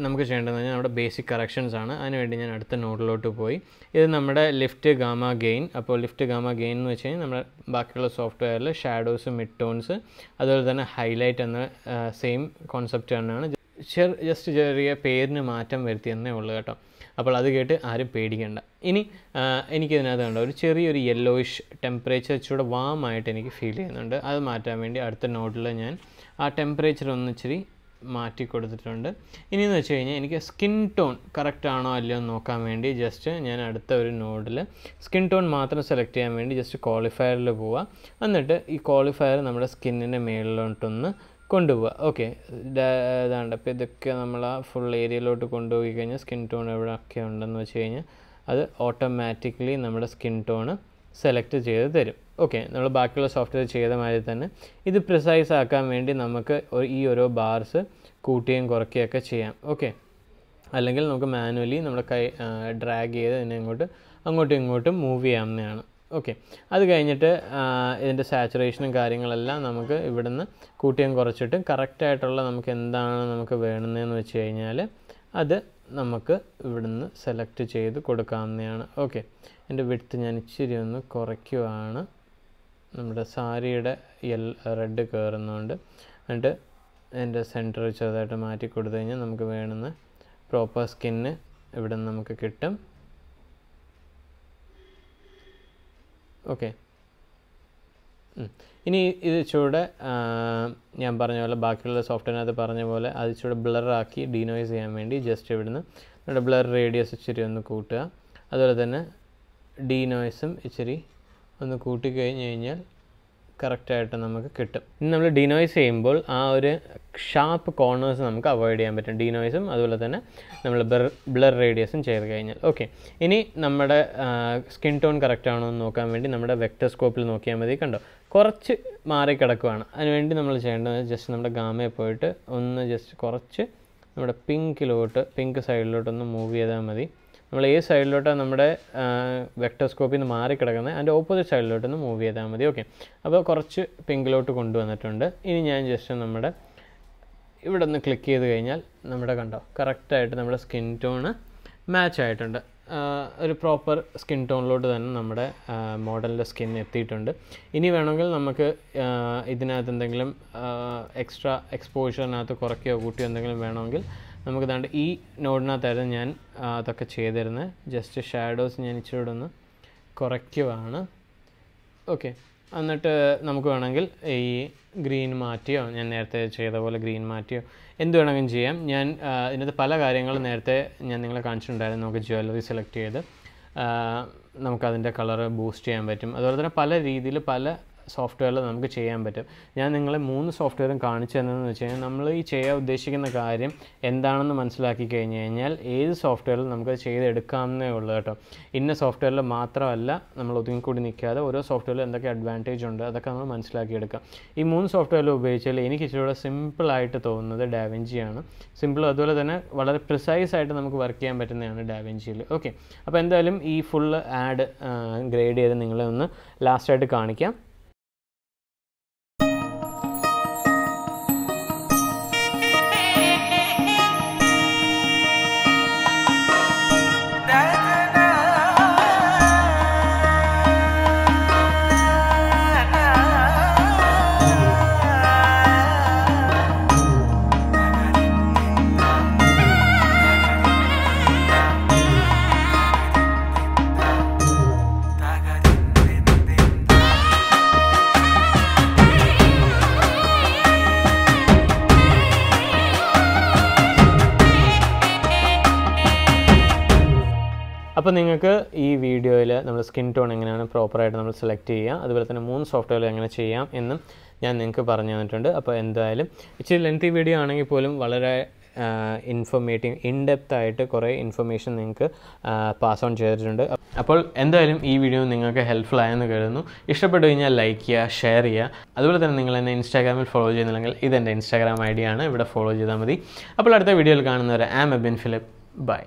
നമുക്ക് ചെയ്യേണ്ടതെന്ന് പറഞ്ഞാൽ നമ്മുടെ ബേസിക് കറക്ഷൻസ് ആണ് അതിനുവേണ്ടി ഞാൻ അടുത്ത നോട്ടിലോട്ട് പോയി ഇത് നമ്മുടെ ലിഫ്റ്റ് ഗാമ ഗെയിൻ അപ്പോൾ ലിഫ്റ്റ് ഗാമ ഗെയിൻ എന്ന് വെച്ച് കഴിഞ്ഞാൽ നമ്മുടെ ബാക്കിയുള്ള സോഫ്റ്റ്വെയറിൽ ഷാഡോസ് മിഡ് ടോൺസ് അതുപോലെ തന്നെ ഹൈലൈറ്റ് എന്ന സെയിം കോൺസെപ്റ്റ് തന്നെയാണ് ജസ്റ്റ് ചെറിയ പേരിന് മാറ്റം എന്നേ ഉള്ളൂ കേട്ടോ അപ്പോൾ അത് കേട്ട് ആരും പേടിക്കേണ്ട ഇനി എനിക്കിതിനകത്ത് കണ്ട ഒരു ചെറിയൊരു യെല്ലോയിഷ് ടെമ്പറേച്ചർ ഇച്ചിരി വാമായിട്ട് എനിക്ക് ഫീൽ ചെയ്യുന്നുണ്ട് അത് മാറ്റാൻ വേണ്ടി അടുത്ത നോട്ടിൽ ഞാൻ ആ ടെമ്പറേച്ചർ ഒന്ന് ഇച്ചിരി മാറ്റി കൊടുത്തിട്ടുണ്ട് ഇനിയെന്ന് വെച്ച് കഴിഞ്ഞാൽ എനിക്ക് സ്കിൻ ടോൺ കറക്റ്റ് ആണോ അല്ലയോ എന്ന് നോക്കാൻ വേണ്ടി ജസ്റ്റ് ഞാൻ അടുത്ത ഒരു നോഡിൽ സ്കിൻ ടോൺ മാത്രം സെലക്ട് ചെയ്യാൻ വേണ്ടി ജസ്റ്റ് ക്വാളിഫയറിൽ പോവുക എന്നിട്ട് ഈ ക്വാളിഫയർ നമ്മുടെ സ്കിന്നിൻ്റെ മേളിലോട്ടൊന്ന് കൊണ്ടുപോവുക ഓക്കെ ഇതാണ്ട് അപ്പോൾ ഇതൊക്കെ നമ്മൾ ആ ഫുൾ ഏരിയയിലോട്ട് കൊണ്ടുപോയി കഴിഞ്ഞാൽ സ്കിൻ ടോൺ എവിടെയൊക്കെ ഉണ്ടെന്ന് വെച്ച് കഴിഞ്ഞാൽ അത് ഓട്ടോമാറ്റിക്കലി നമ്മുടെ സ്കിൻ ടോണ് സെലക്ട് ചെയ്ത് തരും ഓക്കെ നമ്മൾ ബാക്കിയുള്ള സോഫ്റ്റ്വെയർ ചെയ്ത മാതിരി തന്നെ ഇത് പ്രിസൈസ് ആക്കാൻ വേണ്ടി നമുക്ക് ഈ ഓരോ ബാർസ് കൂട്ടുകയും കുറയ്ക്കുകയൊക്കെ ചെയ്യാം ഓക്കെ അല്ലെങ്കിൽ നമുക്ക് മാനുവലി നമ്മുടെ കൈ ഡ്രാഗ് ചെയ്ത് ഇതിനെ ഇങ്ങോട്ട് അങ്ങോട്ടും ഇങ്ങോട്ടും മൂവ് ചെയ്യാവുന്നതാണ് ഓക്കെ അത് കഴിഞ്ഞിട്ട് ഇതിൻ്റെ സാച്ചുറേഷനും കാര്യങ്ങളെല്ലാം നമുക്ക് ഇവിടുന്ന് കൂട്ടിയും കുറച്ചിട്ട് കറക്റ്റായിട്ടുള്ള നമുക്ക് എന്താണ് നമുക്ക് വേണമെന്ന് വെച്ച് കഴിഞ്ഞാൽ അത് നമുക്ക് ഇവിടുന്ന് സെലക്ട് ചെയ്ത് കൊടുക്കാവുന്നതാണ് ഓക്കെ എൻ്റെ വിട്ത്ത് ഞാൻ ഇച്ചിരി ഒന്ന് കുറയ്ക്കുവാണ് നമ്മുടെ സാരിയുടെ എൽ റെഡ് കയറുന്നതുകൊണ്ട് എന്നിട്ട് എൻ്റെ സെൻറ്റർ ചെറുതായിട്ട് മാറ്റി കൊടുത്തു കഴിഞ്ഞാൽ നമുക്ക് വേണമെന്ന് പ്രോപ്പർ സ്കിന്ന് ഇവിടെ നമുക്ക് കിട്ടും ഓക്കെ ഇനി ഇത് ഇച്ചിരൂടെ ഞാൻ പറഞ്ഞ പോലെ ബാക്കിയുള്ള സോഫ്റ്റ്വെയറിനകത്ത് പറഞ്ഞ പോലെ അത് ഇച്ചിരൂടെ ബ്ലറാക്കി ഡീനോയിസ് ചെയ്യാൻ വേണ്ടി ജസ്റ്റ് ഇവിടുന്ന് നമ്മുടെ ബ്ലർ റേഡിയസ് ഇച്ചിരി ഒന്ന് കൂട്ടുക അതുപോലെ തന്നെ ഡീനോയിസും ഇച്ചിരി ഒന്ന് കൂട്ടിക്കഴിഞ്ഞ് കഴിഞ്ഞാൽ കറക്റ്റായിട്ട് നമുക്ക് കിട്ടും ഇനി നമ്മൾ ഡിനോയ്സ് ചെയ്യുമ്പോൾ ആ ഒരു ഷാർപ്പ് കോർണേഴ്സ് നമുക്ക് അവോയ്ഡ് ചെയ്യാൻ പറ്റും ഡിനോയ്സും അതുപോലെ തന്നെ നമ്മൾ ബ്ലർ റേഡിയസും ചെയ്ത് കഴിഞ്ഞാൽ ഓക്കെ ഇനി നമ്മുടെ സ്കിൻ ടോൺ കറക്റ്റ് ആണോ എന്ന് നോക്കാൻ വേണ്ടി നമ്മുടെ വെക്ടോസ്കോപ്പിൽ നോക്കിയാൽ മതി കണ്ടോ കുറച്ച് മാറി കിടക്കുവാണ് അതിനുവേണ്ടി നമ്മൾ ചെയ്യേണ്ടത് ജസ്റ്റ് നമ്മുടെ ഗാമയെ പോയിട്ട് ഒന്ന് ജസ്റ്റ് കുറച്ച് നമ്മുടെ പിങ്കിലോട്ട് പിങ്ക് സൈഡിലോട്ടൊന്ന് മൂവ് ചെയ്താൽ മതി നമ്മൾ ഈ സൈഡിലോട്ട് നമ്മുടെ വെക്ടോസ്കോപ്പിൽ നിന്ന് മാറിക്കിടക്കുന്നത് അതിൻ്റെ ഓപ്പോസിറ്റ് സൈഡിലോട്ടൊന്ന് മൂവ് ചെയ്താൽ മതി ഓക്കെ അപ്പോൾ കുറച്ച് പിങ്കിലോട്ട് കൊണ്ടുവന്നിട്ടുണ്ട് ഇനി ഞാൻ ജസ്റ്റ് നമ്മുടെ ഇവിടെ ഒന്ന് ക്ലിക്ക് ചെയ്ത് കഴിഞ്ഞാൽ നമ്മുടെ കണ്ടോ കറക്റ്റായിട്ട് നമ്മുടെ സ്കിൻ ടോണ് മാച്ച് ആയിട്ടുണ്ട് ഒരു പ്രോപ്പർ സ്കിൻ ടോണിലോട്ട് തന്നെ നമ്മുടെ മോഡലിൻ്റെ സ്കിൻ എത്തിയിട്ടുണ്ട് ഇനി വേണമെങ്കിൽ നമുക്ക് ഇതിനകത്ത് എന്തെങ്കിലും എക്സ്ട്രാ എക്സ്പോഷറിനകത്ത് കുറയ്ക്കുകയോ കൂട്ടിയോ എന്തെങ്കിലും വേണമെങ്കിൽ നമുക്ക് ദാണ്ട് ഈ നോഡിനകത്തായിരുന്നു ഞാൻ അതൊക്കെ ചെയ്തിരുന്നത് ജസ്റ്റ് ഷാഡോസ് ഞാൻ ഇച്ചിരി കൂടെ ഒന്ന് കുറയ്ക്കുവാണ് ഓക്കെ എന്നിട്ട് നമുക്ക് വേണമെങ്കിൽ ഈ ഗ്രീൻ മാറ്റിയോ ഞാൻ നേരത്തെ ചെയ്ത പോലെ ഗ്രീൻ മാറ്റിയോ എന്ത് വേണമെങ്കിലും ചെയ്യാം ഞാൻ ഇതിനകത്ത് പല കാര്യങ്ങളും നേരത്തെ ഞാൻ നിങ്ങളെ കാണിച്ചിട്ടുണ്ടായിരുന്നു നമുക്ക് ജ്വല്ലറി സെലക്ട് ചെയ്ത് നമുക്കതിൻ്റെ കളറ് ബൂസ്റ്റ് ചെയ്യാൻ പറ്റും അതുപോലെ തന്നെ പല രീതിയിൽ പല സോഫ്റ്റ്വെയറിൽ നമുക്ക് ചെയ്യാൻ പറ്റും ഞാൻ നിങ്ങളെ മൂന്ന് സോഫ്റ്റ്വെയറും കാണിച്ചു തന്നതെന്ന് വെച്ച് കഴിഞ്ഞാൽ നമ്മൾ ഈ ചെയ്യാൻ ഉദ്ദേശിക്കുന്ന കാര്യം എന്താണെന്ന് മനസ്സിലാക്കി കഴിഞ്ഞ് കഴിഞ്ഞാൽ ഏത് സോഫ്റ്റ്വെയറിൽ നമുക്ക് ചെയ്തെടുക്കാമെന്നേ ഉള്ളൂ കേട്ടോ ഇന്ന സോഫ്റ്റ്വെയറിൽ മാത്രമല്ല നമ്മൾ ഒതുങ്ങിക്കൂടി നിൽക്കാതെ ഓരോ സോഫ്റ്റ്വെയറിൽ എന്തൊക്കെ അഡ്വാൻറ്റേജ് ഉണ്ട് അതൊക്കെ നമ്മൾ മനസ്സിലാക്കിയെടുക്കാം ഈ മൂന്ന് സോഫ്റ്റ്വെയറിൽ ഉപയോഗിച്ചാൽ എനിക്ക് ഇച്ചിരികൂടെ സിമ്പിളായിട്ട് തോന്നുന്നത് ഡാവിഞ്ചിയാണ് സിമ്പിൾ അതുപോലെ തന്നെ വളരെ പ്രിസൈസ് ആയിട്ട് നമുക്ക് വർക്ക് ചെയ്യാൻ പറ്റുന്നതാണ് ഡാവിഞ്ചിയിൽ ഓക്കെ അപ്പോൾ എന്തായാലും ഈ ഫുൾ ആഡ് ഗ്രേഡ് ചെയ്ത് നിങ്ങളെ ഒന്ന് ലാസ്റ്റായിട്ട് കാണിക്കാം അപ്പോൾ നിങ്ങൾക്ക് ഈ വീഡിയോയിൽ നമ്മൾ സ്കിൻ ടോൺ എങ്ങനെയാണ് പ്രോപ്പറായിട്ട് നമ്മൾ സെലക്ട് ചെയ്യുക അതുപോലെ തന്നെ മൂന്ന് സോഫ്റ്റ്വെയർ എങ്ങനെ ചെയ്യാം എന്നും ഞാൻ നിങ്ങൾക്ക് പറഞ്ഞു തന്നിട്ടുണ്ട് അപ്പോൾ എന്തായാലും ഇച്ചിരി ലെങ്തി വീഡിയോ ആണെങ്കിൽ പോലും വളരെ ഇൻഫോർമേറ്റീവ് ഡെപ്ത് ആയിട്ട് കുറേ ഇൻഫർമേഷൻ നിങ്ങൾക്ക് പാസ് ഓൺ ചെയ്തിട്ടുണ്ട് അപ്പോൾ എന്തായാലും ഈ വീഡിയോ നിങ്ങൾക്ക് ഹെൽപ്ഫുൾ ആയെന്ന് കരുതുന്നു ഇഷ്ടപ്പെട്ടു കഴിഞ്ഞാൽ ലൈക്ക് ചെയ്യുക ഷെയർ ചെയ്യുക അതുപോലെ തന്നെ നിങ്ങൾ എന്നെ ഇൻസ്റ്റാഗ്രാമിൽ ഫോളോ ചെയ്യുന്നില്ലെങ്കിൽ ഇതെൻ്റെ ഇൻസ്റ്റാഗ്രാം ഐ ഡിയാണ് ആണ് ഇവിടെ ഫോളോ ചെയ്താൽ മതി അപ്പോൾ അടുത്ത വീഡിയോയിൽ കാണുന്നവരെ ആം എബിൻ ഫിലിപ്പ് ബൈ